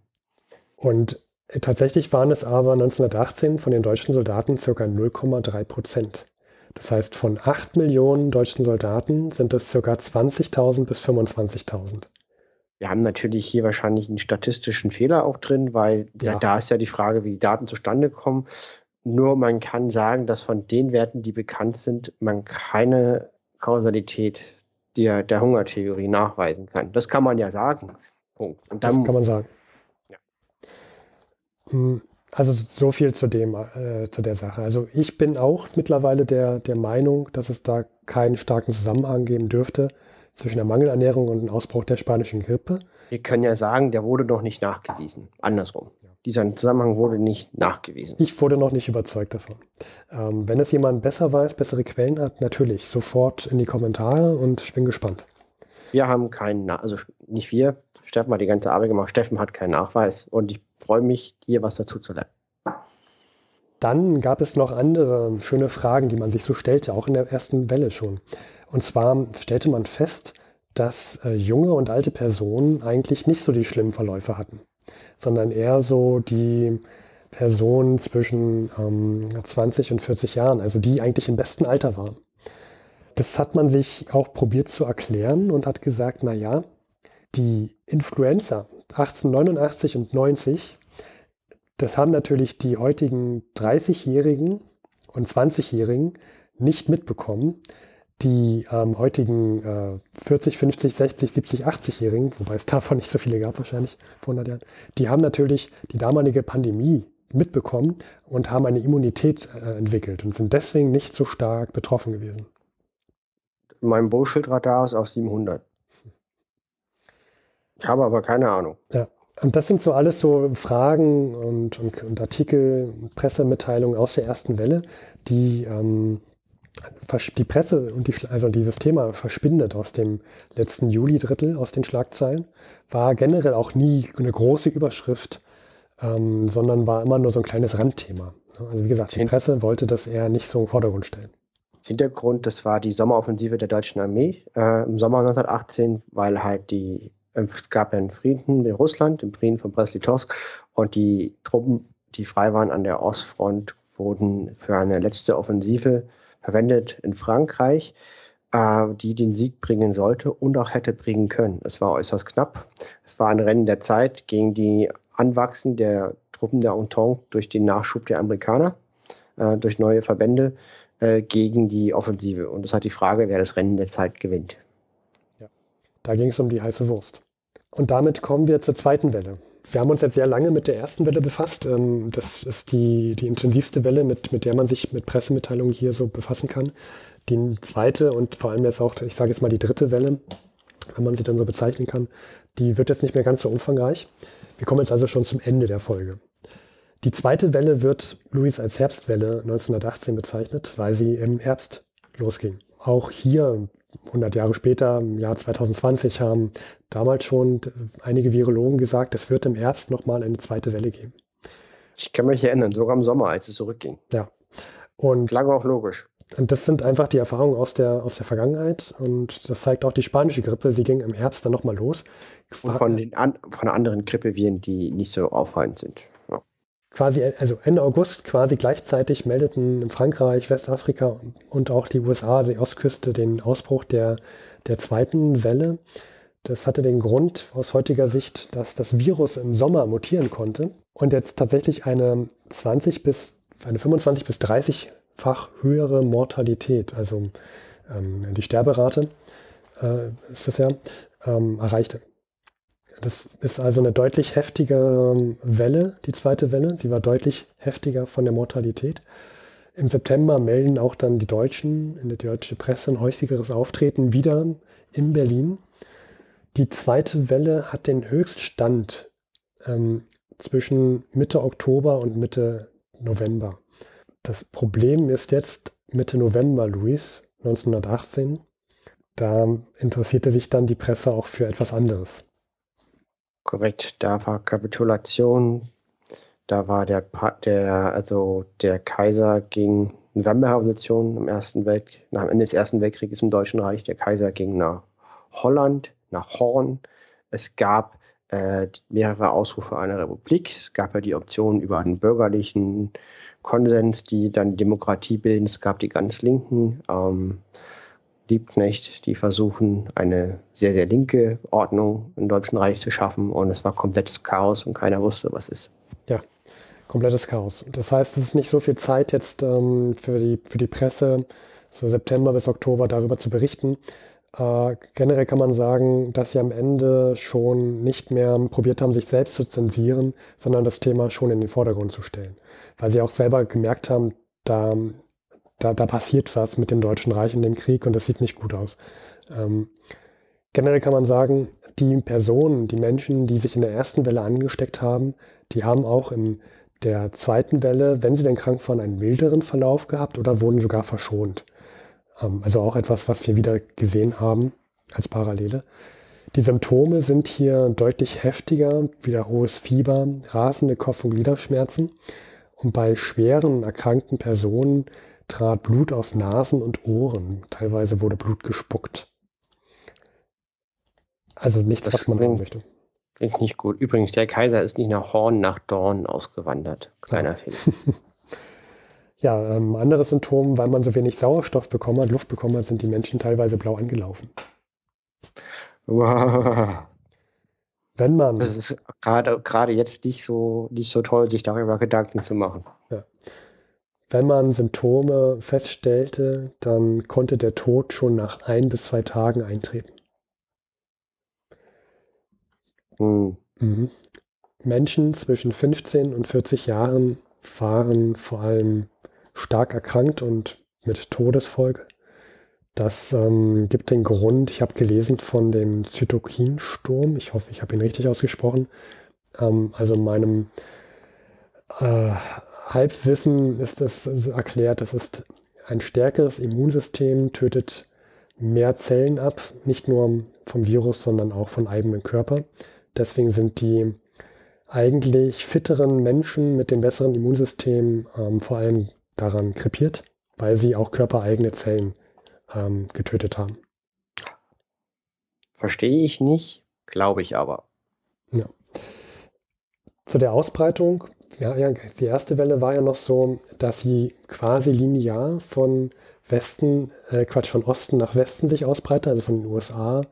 Und Tatsächlich waren es aber 1918 von den deutschen Soldaten ca. 0,3 Prozent. Das heißt, von 8 Millionen deutschen Soldaten sind es ca. 20.000 bis 25.000. Wir haben natürlich hier wahrscheinlich einen statistischen Fehler auch drin, weil ja. Ja, da ist ja die Frage, wie die Daten zustande kommen. Nur man kann sagen, dass von den Werten, die bekannt sind, man keine Kausalität der, der Hungertheorie nachweisen kann. Das kann man ja sagen. Punkt. Und dann, das kann man sagen. Hm, also so viel zu, dem, äh, zu der Sache. Also ich bin auch mittlerweile der, der Meinung, dass es da keinen starken Zusammenhang geben dürfte zwischen der Mangelernährung und dem Ausbruch der spanischen Grippe. Wir können ja sagen, der wurde noch nicht nachgewiesen. Andersrum. Dieser Zusammenhang wurde nicht nachgewiesen. Ich wurde noch nicht überzeugt davon. Ähm, wenn es jemand besser weiß, bessere Quellen hat, natürlich sofort in die Kommentare und ich bin gespannt. Wir haben keinen, also nicht wir, Steffen hat die ganze Arbeit gemacht, Steffen hat keinen Nachweis und ich freue mich, dir was dazu zu lernen. Dann gab es noch andere schöne Fragen, die man sich so stellte, auch in der ersten Welle schon. Und zwar stellte man fest, dass äh, junge und alte Personen eigentlich nicht so die schlimmen Verläufe hatten, sondern eher so die Personen zwischen ähm, 20 und 40 Jahren, also die eigentlich im besten Alter waren. Das hat man sich auch probiert zu erklären und hat gesagt, na ja, die Influencer, 1889 und 90, das haben natürlich die heutigen 30-Jährigen und 20-Jährigen nicht mitbekommen. Die ähm, heutigen äh, 40, 50, 60, 70, 80-Jährigen, wobei es davon nicht so viele gab wahrscheinlich vor 100 Jahren, die haben natürlich die damalige Pandemie mitbekommen und haben eine Immunität äh, entwickelt und sind deswegen nicht so stark betroffen gewesen. Mein Bullshit-Radar ist auf 700. Ich habe aber keine Ahnung. Ja. Und das sind so alles so Fragen und, und, und Artikel, Pressemitteilungen aus der ersten Welle, die ähm, die Presse und die, also dieses Thema verschwindet aus dem letzten Juli-Drittel, aus den Schlagzeilen. War generell auch nie eine große Überschrift, ähm, sondern war immer nur so ein kleines Randthema. Also wie gesagt, die Presse wollte das eher nicht so im Vordergrund stellen. Hintergrund, das war die Sommeroffensive der deutschen Armee äh, im Sommer 1918, weil halt die ähm, es gab einen Frieden mit Russland, den Frieden von Brest-Litovsk und die Truppen, die frei waren an der Ostfront, wurden für eine letzte Offensive verwendet in Frankreich, äh, die den Sieg bringen sollte und auch hätte bringen können. Es war äußerst knapp. Es war ein Rennen der Zeit gegen die Anwachsen der Truppen der Entente durch den Nachschub der Amerikaner, äh, durch neue Verbände äh, gegen die Offensive. Und es hat die Frage, wer das Rennen der Zeit gewinnt. Da ging es um die heiße Wurst. Und damit kommen wir zur zweiten Welle. Wir haben uns jetzt sehr lange mit der ersten Welle befasst. Ähm, das ist die, die intensivste Welle, mit, mit der man sich mit Pressemitteilungen hier so befassen kann. Die zweite und vor allem jetzt auch, ich sage jetzt mal die dritte Welle, wenn man sie dann so bezeichnen kann, die wird jetzt nicht mehr ganz so umfangreich. Wir kommen jetzt also schon zum Ende der Folge. Die zweite Welle wird Louis als Herbstwelle 1918 bezeichnet, weil sie im Herbst losging. Auch hier 100 Jahre später, im Jahr 2020, haben damals schon einige Virologen gesagt, es wird im Herbst nochmal eine zweite Welle geben. Ich kann mich erinnern, sogar im Sommer, als es zurückging. Ja. Und Klang auch logisch. Und das sind einfach die Erfahrungen aus der, aus der Vergangenheit. Und das zeigt auch die spanische Grippe. Sie ging im Herbst dann nochmal los. Und von, den an, von anderen Grippeviren, die nicht so auffallend sind quasi, also Ende August quasi gleichzeitig meldeten Frankreich, Westafrika und auch die USA, die Ostküste, den Ausbruch der, der zweiten Welle. Das hatte den Grund aus heutiger Sicht, dass das Virus im Sommer mutieren konnte und jetzt tatsächlich eine 20 bis, eine 25 bis 30-fach höhere Mortalität, also ähm, die Sterberate äh, ist das ja, ähm, erreichte. Das ist also eine deutlich heftigere ähm, Welle, die zweite Welle. Sie war deutlich heftiger von der Mortalität. Im September melden auch dann die Deutschen in der deutschen Presse ein häufigeres Auftreten wieder in Berlin. Die zweite Welle hat den Höchststand ähm, zwischen Mitte Oktober und Mitte November. Das Problem ist jetzt Mitte November, Luis, 1918. Da interessierte sich dann die Presse auch für etwas anderes. Korrekt, da war Kapitulation, da war der, pa der, also der Kaiser gegen Novemberrevolution im Ersten Weltkrieg, nach dem Ende des Ersten Weltkrieges im Deutschen Reich, der Kaiser ging nach Holland, nach Horn. Es gab äh, mehrere Ausrufe einer Republik. Es gab ja die Option über einen bürgerlichen Konsens, die dann Demokratie bilden. Es gab die ganz Linken. Ähm, Liebknecht, die versuchen, eine sehr, sehr linke Ordnung im Deutschen Reich zu schaffen. Und es war komplettes Chaos und keiner wusste, was ist. Ja, komplettes Chaos. Das heißt, es ist nicht so viel Zeit jetzt ähm, für, die, für die Presse, so September bis Oktober darüber zu berichten. Äh, generell kann man sagen, dass sie am Ende schon nicht mehr probiert haben, sich selbst zu zensieren, sondern das Thema schon in den Vordergrund zu stellen. Weil sie auch selber gemerkt haben, da da, da passiert was mit dem Deutschen Reich in dem Krieg und das sieht nicht gut aus. Ähm, generell kann man sagen, die Personen, die Menschen, die sich in der ersten Welle angesteckt haben, die haben auch in der zweiten Welle, wenn sie denn krank waren, einen milderen Verlauf gehabt oder wurden sogar verschont. Ähm, also auch etwas, was wir wieder gesehen haben als Parallele. Die Symptome sind hier deutlich heftiger, wieder hohes Fieber, rasende Kopf- und Gliederschmerzen. Und bei schweren erkrankten Personen trat Blut aus Nasen und Ohren. Teilweise wurde Blut gespuckt. Also nichts, das was man haben möchte. Klingt nicht gut. Übrigens, der Kaiser ist nicht nach Horn, nach Dorn ausgewandert. Kleiner ja. Fehler. ja, ähm, anderes Symptom, weil man so wenig Sauerstoff bekommen hat, Luft bekommen hat, sind die Menschen teilweise blau angelaufen. Wow. Wenn man. Das ist gerade, gerade jetzt nicht so, nicht so toll, sich darüber Gedanken zu machen. Ja. Wenn man Symptome feststellte, dann konnte der Tod schon nach ein bis zwei Tagen eintreten. Mhm. Mhm. Menschen zwischen 15 und 40 Jahren waren vor allem stark erkrankt und mit Todesfolge. Das ähm, gibt den Grund, ich habe gelesen von dem Zytokinsturm, ich hoffe, ich habe ihn richtig ausgesprochen, ähm, also meinem äh, Halbwissen ist es also erklärt, das ist ein stärkeres Immunsystem, tötet mehr Zellen ab, nicht nur vom Virus, sondern auch vom eigenen Körper. Deswegen sind die eigentlich fitteren Menschen mit dem besseren Immunsystem ähm, vor allem daran krepiert, weil sie auch körpereigene Zellen ähm, getötet haben. Verstehe ich nicht, glaube ich aber. Ja. Zu der Ausbreitung ja, ja, die erste Welle war ja noch so, dass sie quasi linear von Westen, äh, Quatsch, von Osten nach Westen sich ausbreitete, also von den USA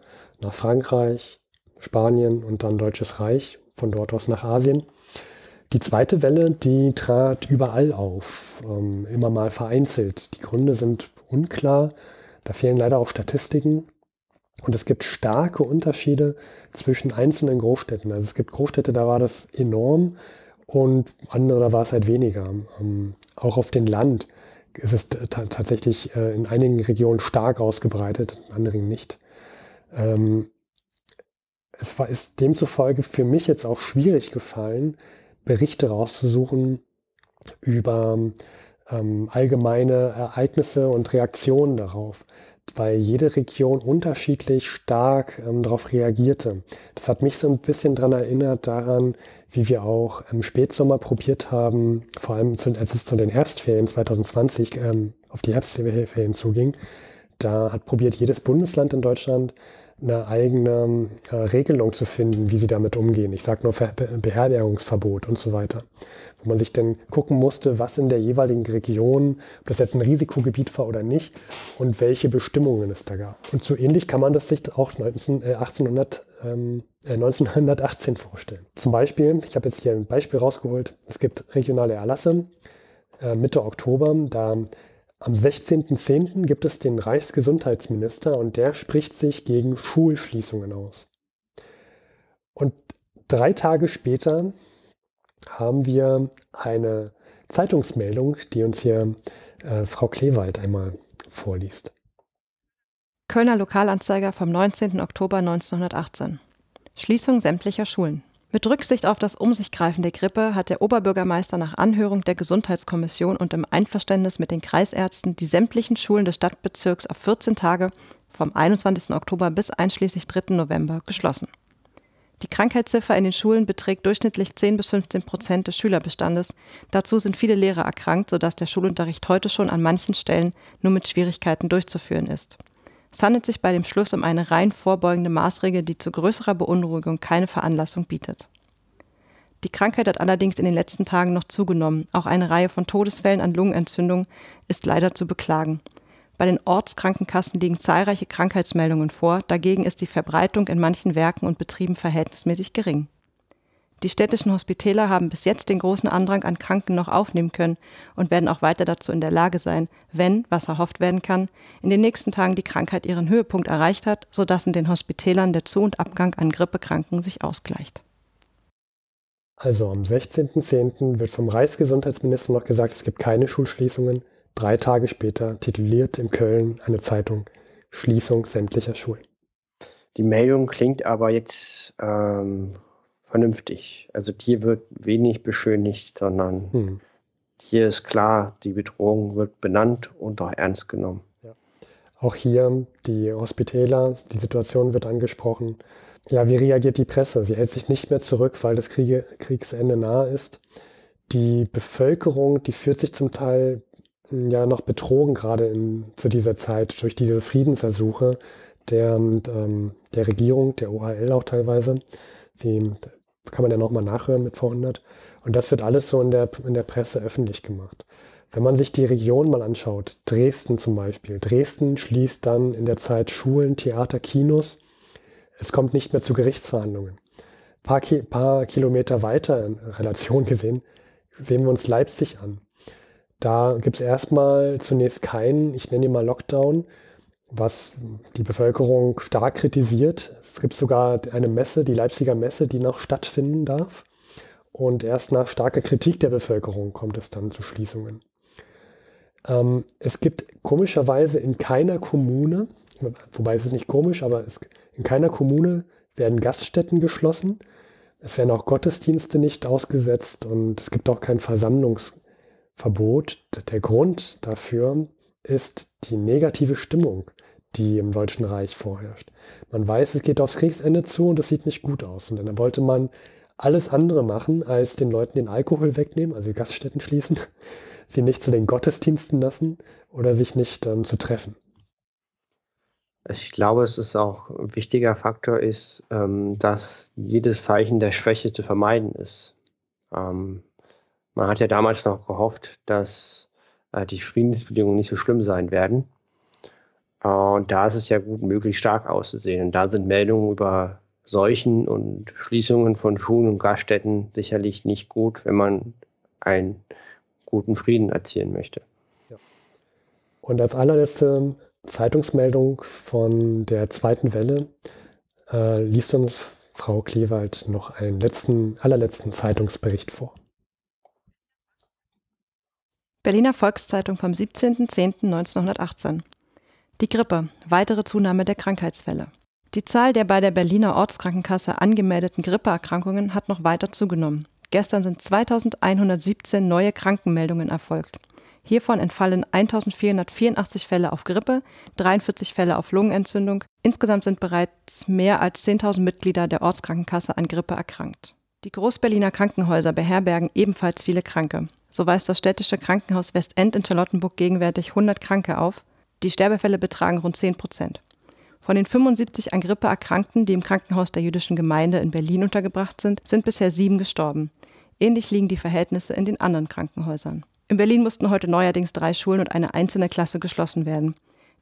nach Frankreich, Spanien und dann Deutsches Reich, von dort aus nach Asien. Die zweite Welle, die trat überall auf, ähm, immer mal vereinzelt. Die Gründe sind unklar, da fehlen leider auch Statistiken. Und es gibt starke Unterschiede zwischen einzelnen Großstädten. Also es gibt Großstädte, da war das enorm und andere, da war es halt weniger. Ähm, auch auf dem Land ist es tatsächlich äh, in einigen Regionen stark ausgebreitet, in anderen nicht. Ähm, es war, ist demzufolge für mich jetzt auch schwierig gefallen, Berichte rauszusuchen über ähm, allgemeine Ereignisse und Reaktionen darauf weil jede Region unterschiedlich stark ähm, darauf reagierte. Das hat mich so ein bisschen daran erinnert, daran, wie wir auch im Spätsommer probiert haben, vor allem zu, als es zu den Herbstferien 2020 ähm, auf die Herbstferien zuging, da hat probiert jedes Bundesland in Deutschland eine eigene äh, Regelung zu finden, wie sie damit umgehen. Ich sage nur Ver Beherbergungsverbot und so weiter. Wo man sich dann gucken musste, was in der jeweiligen Region, ob das jetzt ein Risikogebiet war oder nicht und welche Bestimmungen es da gab. Und so ähnlich kann man das sich auch 19, äh, 1800, ähm, äh, 1918 vorstellen. Zum Beispiel, ich habe jetzt hier ein Beispiel rausgeholt, es gibt regionale Erlasse äh, Mitte Oktober, da am 16.10. gibt es den Reichsgesundheitsminister und der spricht sich gegen Schulschließungen aus. Und drei Tage später haben wir eine Zeitungsmeldung, die uns hier äh, Frau Kleewald einmal vorliest. Kölner Lokalanzeiger vom 19. Oktober 1918. Schließung sämtlicher Schulen. Mit Rücksicht auf das Umsichgreifen der Grippe hat der Oberbürgermeister nach Anhörung der Gesundheitskommission und im Einverständnis mit den Kreisärzten die sämtlichen Schulen des Stadtbezirks auf 14 Tage vom 21. Oktober bis einschließlich 3. November geschlossen. Die Krankheitsziffer in den Schulen beträgt durchschnittlich 10 bis 15 Prozent des Schülerbestandes. Dazu sind viele Lehrer erkrankt, sodass der Schulunterricht heute schon an manchen Stellen nur mit Schwierigkeiten durchzuführen ist. Es handelt sich bei dem Schluss um eine rein vorbeugende Maßregel, die zu größerer Beunruhigung keine Veranlassung bietet. Die Krankheit hat allerdings in den letzten Tagen noch zugenommen. Auch eine Reihe von Todesfällen an Lungenentzündungen ist leider zu beklagen. Bei den Ortskrankenkassen liegen zahlreiche Krankheitsmeldungen vor, dagegen ist die Verbreitung in manchen Werken und Betrieben verhältnismäßig gering. Die städtischen Hospitäler haben bis jetzt den großen Andrang an Kranken noch aufnehmen können und werden auch weiter dazu in der Lage sein, wenn, was erhofft werden kann, in den nächsten Tagen die Krankheit ihren Höhepunkt erreicht hat, sodass in den Hospitälern der Zu- und Abgang an Grippekranken sich ausgleicht. Also am 16.10. wird vom Reichsgesundheitsminister noch gesagt, es gibt keine Schulschließungen. Drei Tage später tituliert in Köln eine Zeitung Schließung sämtlicher Schulen. Die Meldung klingt aber jetzt ähm, vernünftig. Also hier wird wenig beschönigt, sondern hm. hier ist klar, die Bedrohung wird benannt und auch ernst genommen. Ja. Auch hier die Hospitäler, die Situation wird angesprochen. Ja, wie reagiert die Presse? Sie hält sich nicht mehr zurück, weil das Kriege, Kriegsende nahe ist. Die Bevölkerung, die fühlt sich zum Teil hm, ja noch betrogen, gerade in, zu dieser Zeit durch diese Friedensersuche der, ähm, der Regierung, der OHL auch teilweise. Sie kann man ja nochmal nachhören mit V100. Und das wird alles so in der, in der Presse öffentlich gemacht. Wenn man sich die Region mal anschaut, Dresden zum Beispiel. Dresden schließt dann in der Zeit Schulen, Theater, Kinos. Es kommt nicht mehr zu Gerichtsverhandlungen. Ein paar, Ki paar Kilometer weiter in Relation gesehen, sehen wir uns Leipzig an. Da gibt es erstmal zunächst keinen, ich nenne ihn mal Lockdown, was die Bevölkerung stark kritisiert. Es gibt sogar eine Messe, die Leipziger Messe, die noch stattfinden darf. Und erst nach starker Kritik der Bevölkerung kommt es dann zu Schließungen. Ähm, es gibt komischerweise in keiner Kommune, wobei es ist nicht komisch, aber es, in keiner Kommune werden Gaststätten geschlossen. Es werden auch Gottesdienste nicht ausgesetzt und es gibt auch kein Versammlungsverbot. Der Grund dafür ist die negative Stimmung, die im Deutschen Reich vorherrscht. Man weiß, es geht aufs Kriegsende zu und es sieht nicht gut aus. Und dann wollte man alles andere machen, als den Leuten den Alkohol wegnehmen, also Gaststätten schließen, sie nicht zu den Gottesdiensten lassen oder sich nicht ähm, zu treffen. Ich glaube, es ist auch ein wichtiger Faktor ist, ähm, dass jedes Zeichen der Schwäche zu vermeiden ist. Ähm, man hat ja damals noch gehofft, dass äh, die Friedensbedingungen nicht so schlimm sein werden. Äh, und da ist es ja gut möglich, stark auszusehen. Und da sind Meldungen über Seuchen und Schließungen von Schulen und Gaststätten sicherlich nicht gut, wenn man einen guten Frieden erzielen möchte. Ja. Und als allerletzte Zeitungsmeldung von der zweiten Welle äh, liest uns Frau Kleewald noch einen letzten, allerletzten Zeitungsbericht vor. Berliner Volkszeitung vom 17.10.1918. Die Grippe, weitere Zunahme der Krankheitsfälle. Die Zahl der bei der Berliner Ortskrankenkasse angemeldeten Grippeerkrankungen hat noch weiter zugenommen. Gestern sind 2117 neue Krankenmeldungen erfolgt. Hiervon entfallen 1484 Fälle auf Grippe, 43 Fälle auf Lungenentzündung. Insgesamt sind bereits mehr als 10.000 Mitglieder der Ortskrankenkasse an Grippe erkrankt. Die Großberliner Krankenhäuser beherbergen ebenfalls viele Kranke. So weist das städtische Krankenhaus Westend in Charlottenburg gegenwärtig 100 Kranke auf, die Sterbefälle betragen rund 10 Prozent. Von den 75 an Grippe Erkrankten, die im Krankenhaus der jüdischen Gemeinde in Berlin untergebracht sind, sind bisher sieben gestorben. Ähnlich liegen die Verhältnisse in den anderen Krankenhäusern. In Berlin mussten heute neuerdings drei Schulen und eine einzelne Klasse geschlossen werden.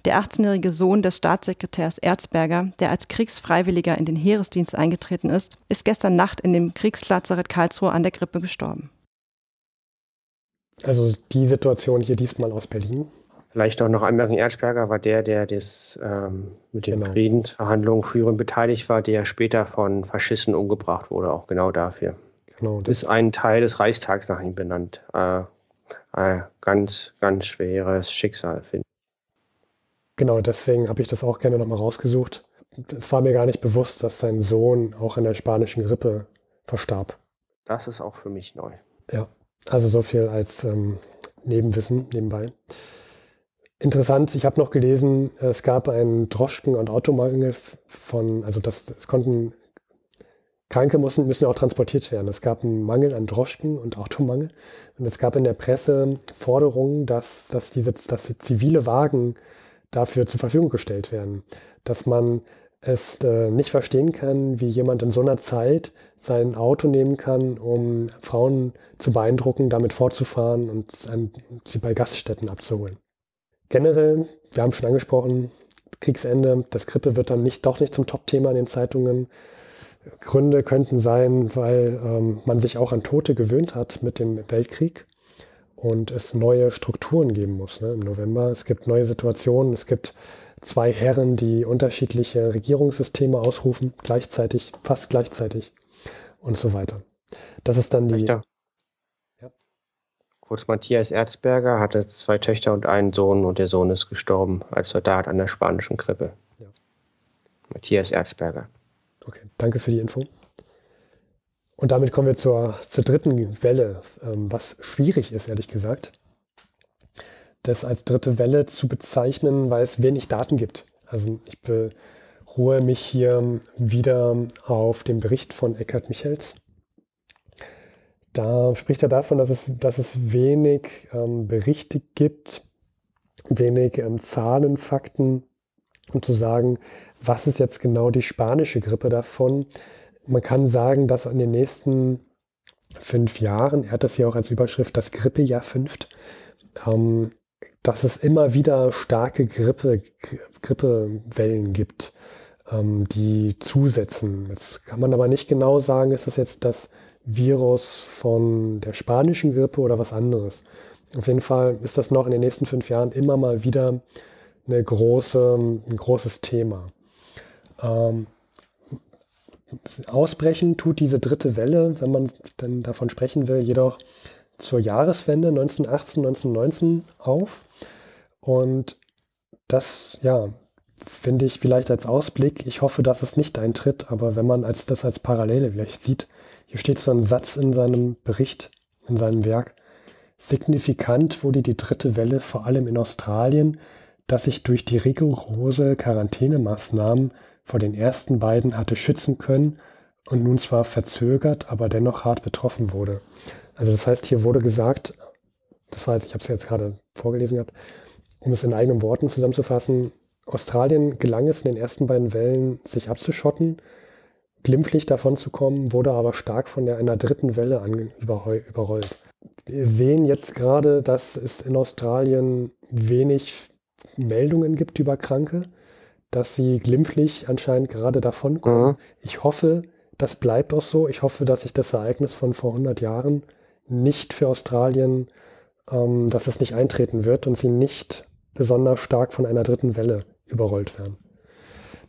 Der 18-jährige Sohn des Staatssekretärs Erzberger, der als Kriegsfreiwilliger in den Heeresdienst eingetreten ist, ist gestern Nacht in dem Kriegslazarett Karlsruhe an der Grippe gestorben. Also die Situation hier diesmal aus Berlin. Vielleicht auch noch anmerken, Erzberger war der, der das ähm, mit den genau. Friedensverhandlungen führen beteiligt war, der später von Faschisten umgebracht wurde, auch genau dafür. Genau, das ist ein Teil des Reichstags nach ihm benannt. Äh, äh, ganz, ganz schweres Schicksal, finde ich. Genau, deswegen habe ich das auch gerne nochmal rausgesucht. Es war mir gar nicht bewusst, dass sein Sohn auch in der spanischen Grippe verstarb. Das ist auch für mich neu. Ja, also so viel als ähm, Nebenwissen nebenbei. Interessant, ich habe noch gelesen, es gab einen Droschken- und Automangel von, also das, es konnten, Kranke müssen, müssen auch transportiert werden. Es gab einen Mangel an Droschken und Automangel. Und es gab in der Presse Forderungen, dass, dass, diese, dass die zivile Wagen dafür zur Verfügung gestellt werden. Dass man es äh, nicht verstehen kann, wie jemand in so einer Zeit sein Auto nehmen kann, um Frauen zu beeindrucken, damit fortzufahren und sie bei Gaststätten abzuholen. Generell, wir haben schon angesprochen, Kriegsende, das Grippe wird dann nicht, doch nicht zum Top-Thema in den Zeitungen. Gründe könnten sein, weil ähm, man sich auch an Tote gewöhnt hat mit dem Weltkrieg und es neue Strukturen geben muss ne, im November. Es gibt neue Situationen, es gibt zwei Herren, die unterschiedliche Regierungssysteme ausrufen, gleichzeitig, fast gleichzeitig und so weiter. Das ist dann die, Richter. Kurz Matthias Erzberger hatte zwei Töchter und einen Sohn und der Sohn ist gestorben als Soldat an der spanischen Grippe. Ja. Matthias Erzberger. Okay, danke für die Info. Und damit kommen wir zur, zur dritten Welle, ähm, was schwierig ist, ehrlich gesagt. Das als dritte Welle zu bezeichnen, weil es wenig Daten gibt. Also ich beruhe mich hier wieder auf dem Bericht von Eckhard Michels da spricht er davon, dass es, dass es wenig ähm, Berichte gibt, wenig ähm, Zahlen, Fakten, um zu sagen, was ist jetzt genau die spanische Grippe davon. Man kann sagen, dass in den nächsten fünf Jahren, er hat das hier auch als Überschrift, das Grippejahr fünft, ähm, dass es immer wieder starke Grippe, Grippewellen gibt, ähm, die zusetzen. Jetzt kann man aber nicht genau sagen, ist das jetzt das Virus von der spanischen Grippe oder was anderes. Auf jeden Fall ist das noch in den nächsten fünf Jahren immer mal wieder eine große, ein großes Thema. Ähm, ausbrechen tut diese dritte Welle, wenn man denn davon sprechen will, jedoch zur Jahreswende 1918, 1919 auf. Und das, ja, finde ich vielleicht als Ausblick. Ich hoffe, dass es nicht eintritt, aber wenn man als, das als Parallele vielleicht sieht, hier steht so ein Satz in seinem Bericht, in seinem Werk. Signifikant wurde die dritte Welle vor allem in Australien, das sich durch die rigorose Quarantänemaßnahmen vor den ersten beiden hatte schützen können und nun zwar verzögert, aber dennoch hart betroffen wurde. Also das heißt, hier wurde gesagt, das weiß ich, ich habe es jetzt gerade vorgelesen gehabt, um es in eigenen Worten zusammenzufassen, Australien gelang es in den ersten beiden Wellen, sich abzuschotten, glimpflich davon zu kommen, wurde aber stark von der, einer dritten Welle an, überrollt. Wir sehen jetzt gerade, dass es in Australien wenig Meldungen gibt über Kranke, dass sie glimpflich anscheinend gerade davonkommen. Mhm. Ich hoffe, das bleibt auch so. Ich hoffe, dass sich das Ereignis von vor 100 Jahren nicht für Australien, ähm, dass es nicht eintreten wird und sie nicht besonders stark von einer dritten Welle überrollt werden.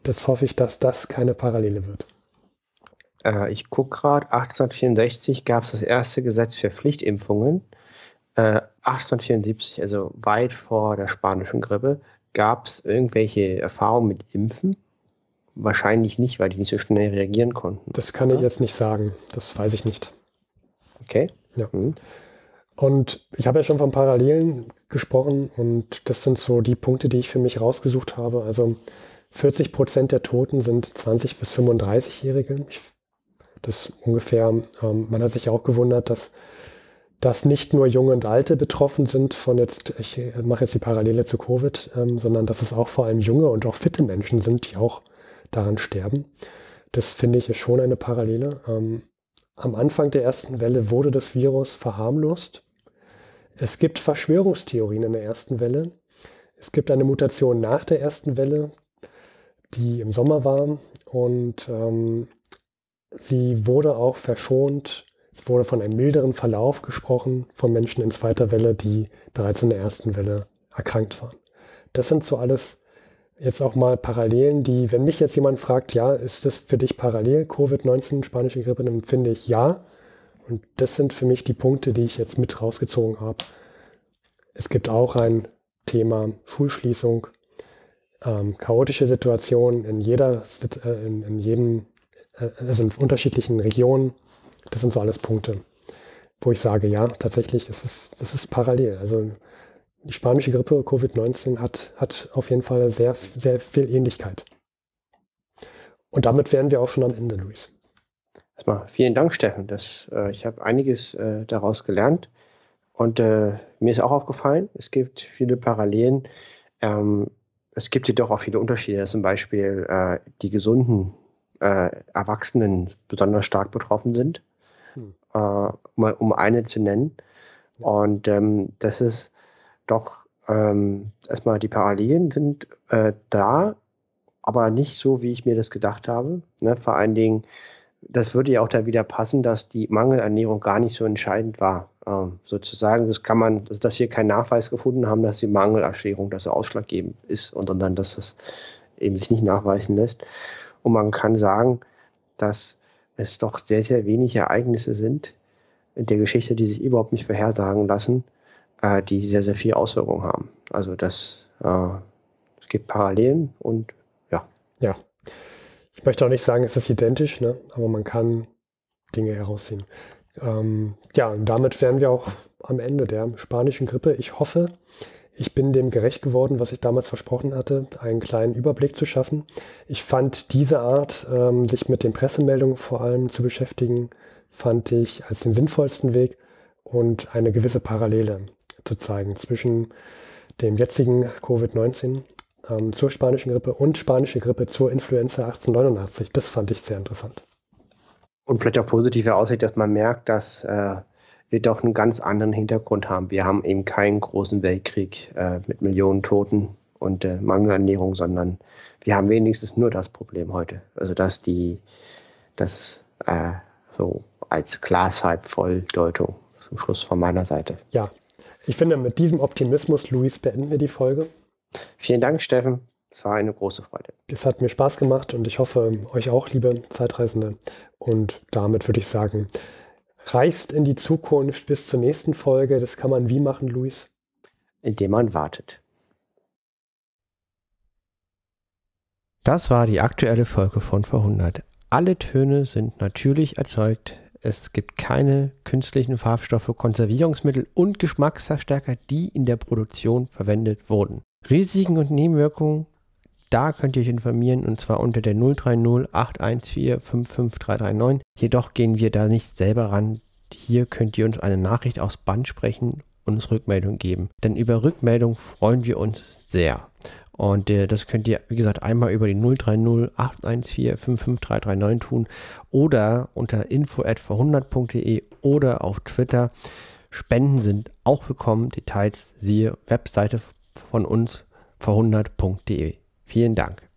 Das hoffe ich, dass das keine Parallele wird. Äh, ich gucke gerade, 1864 gab es das erste Gesetz für Pflichtimpfungen. Äh, 1874, also weit vor der spanischen Grippe, gab es irgendwelche Erfahrungen mit Impfen? Wahrscheinlich nicht, weil die nicht so schnell reagieren konnten. Das kann oder? ich jetzt nicht sagen. Das weiß ich nicht. Okay. Ja. Hm. Und ich habe ja schon von Parallelen gesprochen und das sind so die Punkte, die ich für mich rausgesucht habe. Also 40 Prozent der Toten sind 20 bis 35-Jährige. Ich das ungefähr, ähm, man hat sich auch gewundert, dass dass nicht nur Junge und Alte betroffen sind von jetzt, ich äh, mache jetzt die Parallele zu Covid, ähm, sondern dass es auch vor allem junge und auch fitte Menschen sind, die auch daran sterben. Das finde ich ist schon eine Parallele. Ähm, am Anfang der ersten Welle wurde das Virus verharmlost. Es gibt Verschwörungstheorien in der ersten Welle. Es gibt eine Mutation nach der ersten Welle, die im Sommer war und ähm, Sie wurde auch verschont. Es wurde von einem milderen Verlauf gesprochen von Menschen in zweiter Welle, die bereits in der ersten Welle erkrankt waren. Das sind so alles jetzt auch mal Parallelen, die, wenn mich jetzt jemand fragt, ja, ist das für dich parallel, Covid-19, spanische Grippe, dann finde ich ja. Und das sind für mich die Punkte, die ich jetzt mit rausgezogen habe. Es gibt auch ein Thema Schulschließung, ähm, chaotische Situationen in jeder, äh, in, in jedem äh, also in unterschiedlichen Regionen. Das sind so alles Punkte, wo ich sage, ja, tatsächlich, das ist, das ist parallel. Also die spanische Grippe, Covid-19, hat, hat auf jeden Fall sehr, sehr viel Ähnlichkeit. Und damit wären wir auch schon am Ende, Luis. Erstmal vielen Dank, Steffen. Das, äh, ich habe einiges äh, daraus gelernt. Und äh, mir ist auch aufgefallen, es gibt viele Parallelen. Ähm, es gibt jedoch auch viele Unterschiede. Zum Beispiel äh, die Gesunden äh, Erwachsenen besonders stark betroffen sind, hm. äh, mal um eine zu nennen. Ja. Und ähm, das ist doch ähm, erstmal die Parallelen sind äh, da, aber nicht so, wie ich mir das gedacht habe. Ne? Vor allen Dingen, das würde ja auch da wieder passen, dass die Mangelernährung gar nicht so entscheidend war. Ähm, sozusagen, das kann man, dass, dass wir keinen Nachweis gefunden haben, dass die Mangelernährung das ausschlaggebend ist und dann, dass das eben sich nicht nachweisen lässt. Und man kann sagen, dass es doch sehr, sehr wenig Ereignisse sind in der Geschichte, die sich überhaupt nicht vorhersagen lassen, äh, die sehr, sehr viel Auswirkungen haben. Also das, äh, es gibt Parallelen und ja. Ja. Ich möchte auch nicht sagen, es ist identisch, ne? aber man kann Dinge herausziehen. Ähm, ja, und damit wären wir auch am Ende der spanischen Grippe. Ich hoffe, ich bin dem gerecht geworden, was ich damals versprochen hatte, einen kleinen Überblick zu schaffen. Ich fand diese Art, ähm, sich mit den Pressemeldungen vor allem zu beschäftigen, fand ich als den sinnvollsten Weg und eine gewisse Parallele zu zeigen zwischen dem jetzigen Covid-19 ähm, zur spanischen Grippe und spanische Grippe zur Influenza 1889. Das fand ich sehr interessant. Und vielleicht auch positive Aussicht, dass man merkt, dass äh, wird doch einen ganz anderen Hintergrund haben. Wir haben eben keinen großen Weltkrieg äh, mit Millionen Toten und äh, Mangelernährung, sondern wir haben wenigstens nur das Problem heute. Also dass die, das äh, so als Glas halb voll Deutung zum Schluss von meiner Seite. Ja, ich finde, mit diesem Optimismus, Luis, beenden wir die Folge. Vielen Dank, Steffen. Es war eine große Freude. Es hat mir Spaß gemacht und ich hoffe, euch auch, liebe Zeitreisende. Und damit würde ich sagen, reist in die Zukunft bis zur nächsten Folge. Das kann man wie machen, Luis? Indem man wartet. Das war die aktuelle Folge von Verhundert. Alle Töne sind natürlich erzeugt. Es gibt keine künstlichen Farbstoffe, Konservierungsmittel und Geschmacksverstärker, die in der Produktion verwendet wurden. Risiken und Nebenwirkungen da könnt ihr euch informieren und zwar unter der 030 814 55339. Jedoch gehen wir da nicht selber ran. Hier könnt ihr uns eine Nachricht aufs Band sprechen und uns Rückmeldung geben. Denn über Rückmeldung freuen wir uns sehr. Und äh, das könnt ihr, wie gesagt, einmal über die 030 814 55339 tun oder unter info.verhundert.de oder auf Twitter. Spenden sind auch willkommen. Details siehe Webseite von uns verhundert.de. Vielen Dank.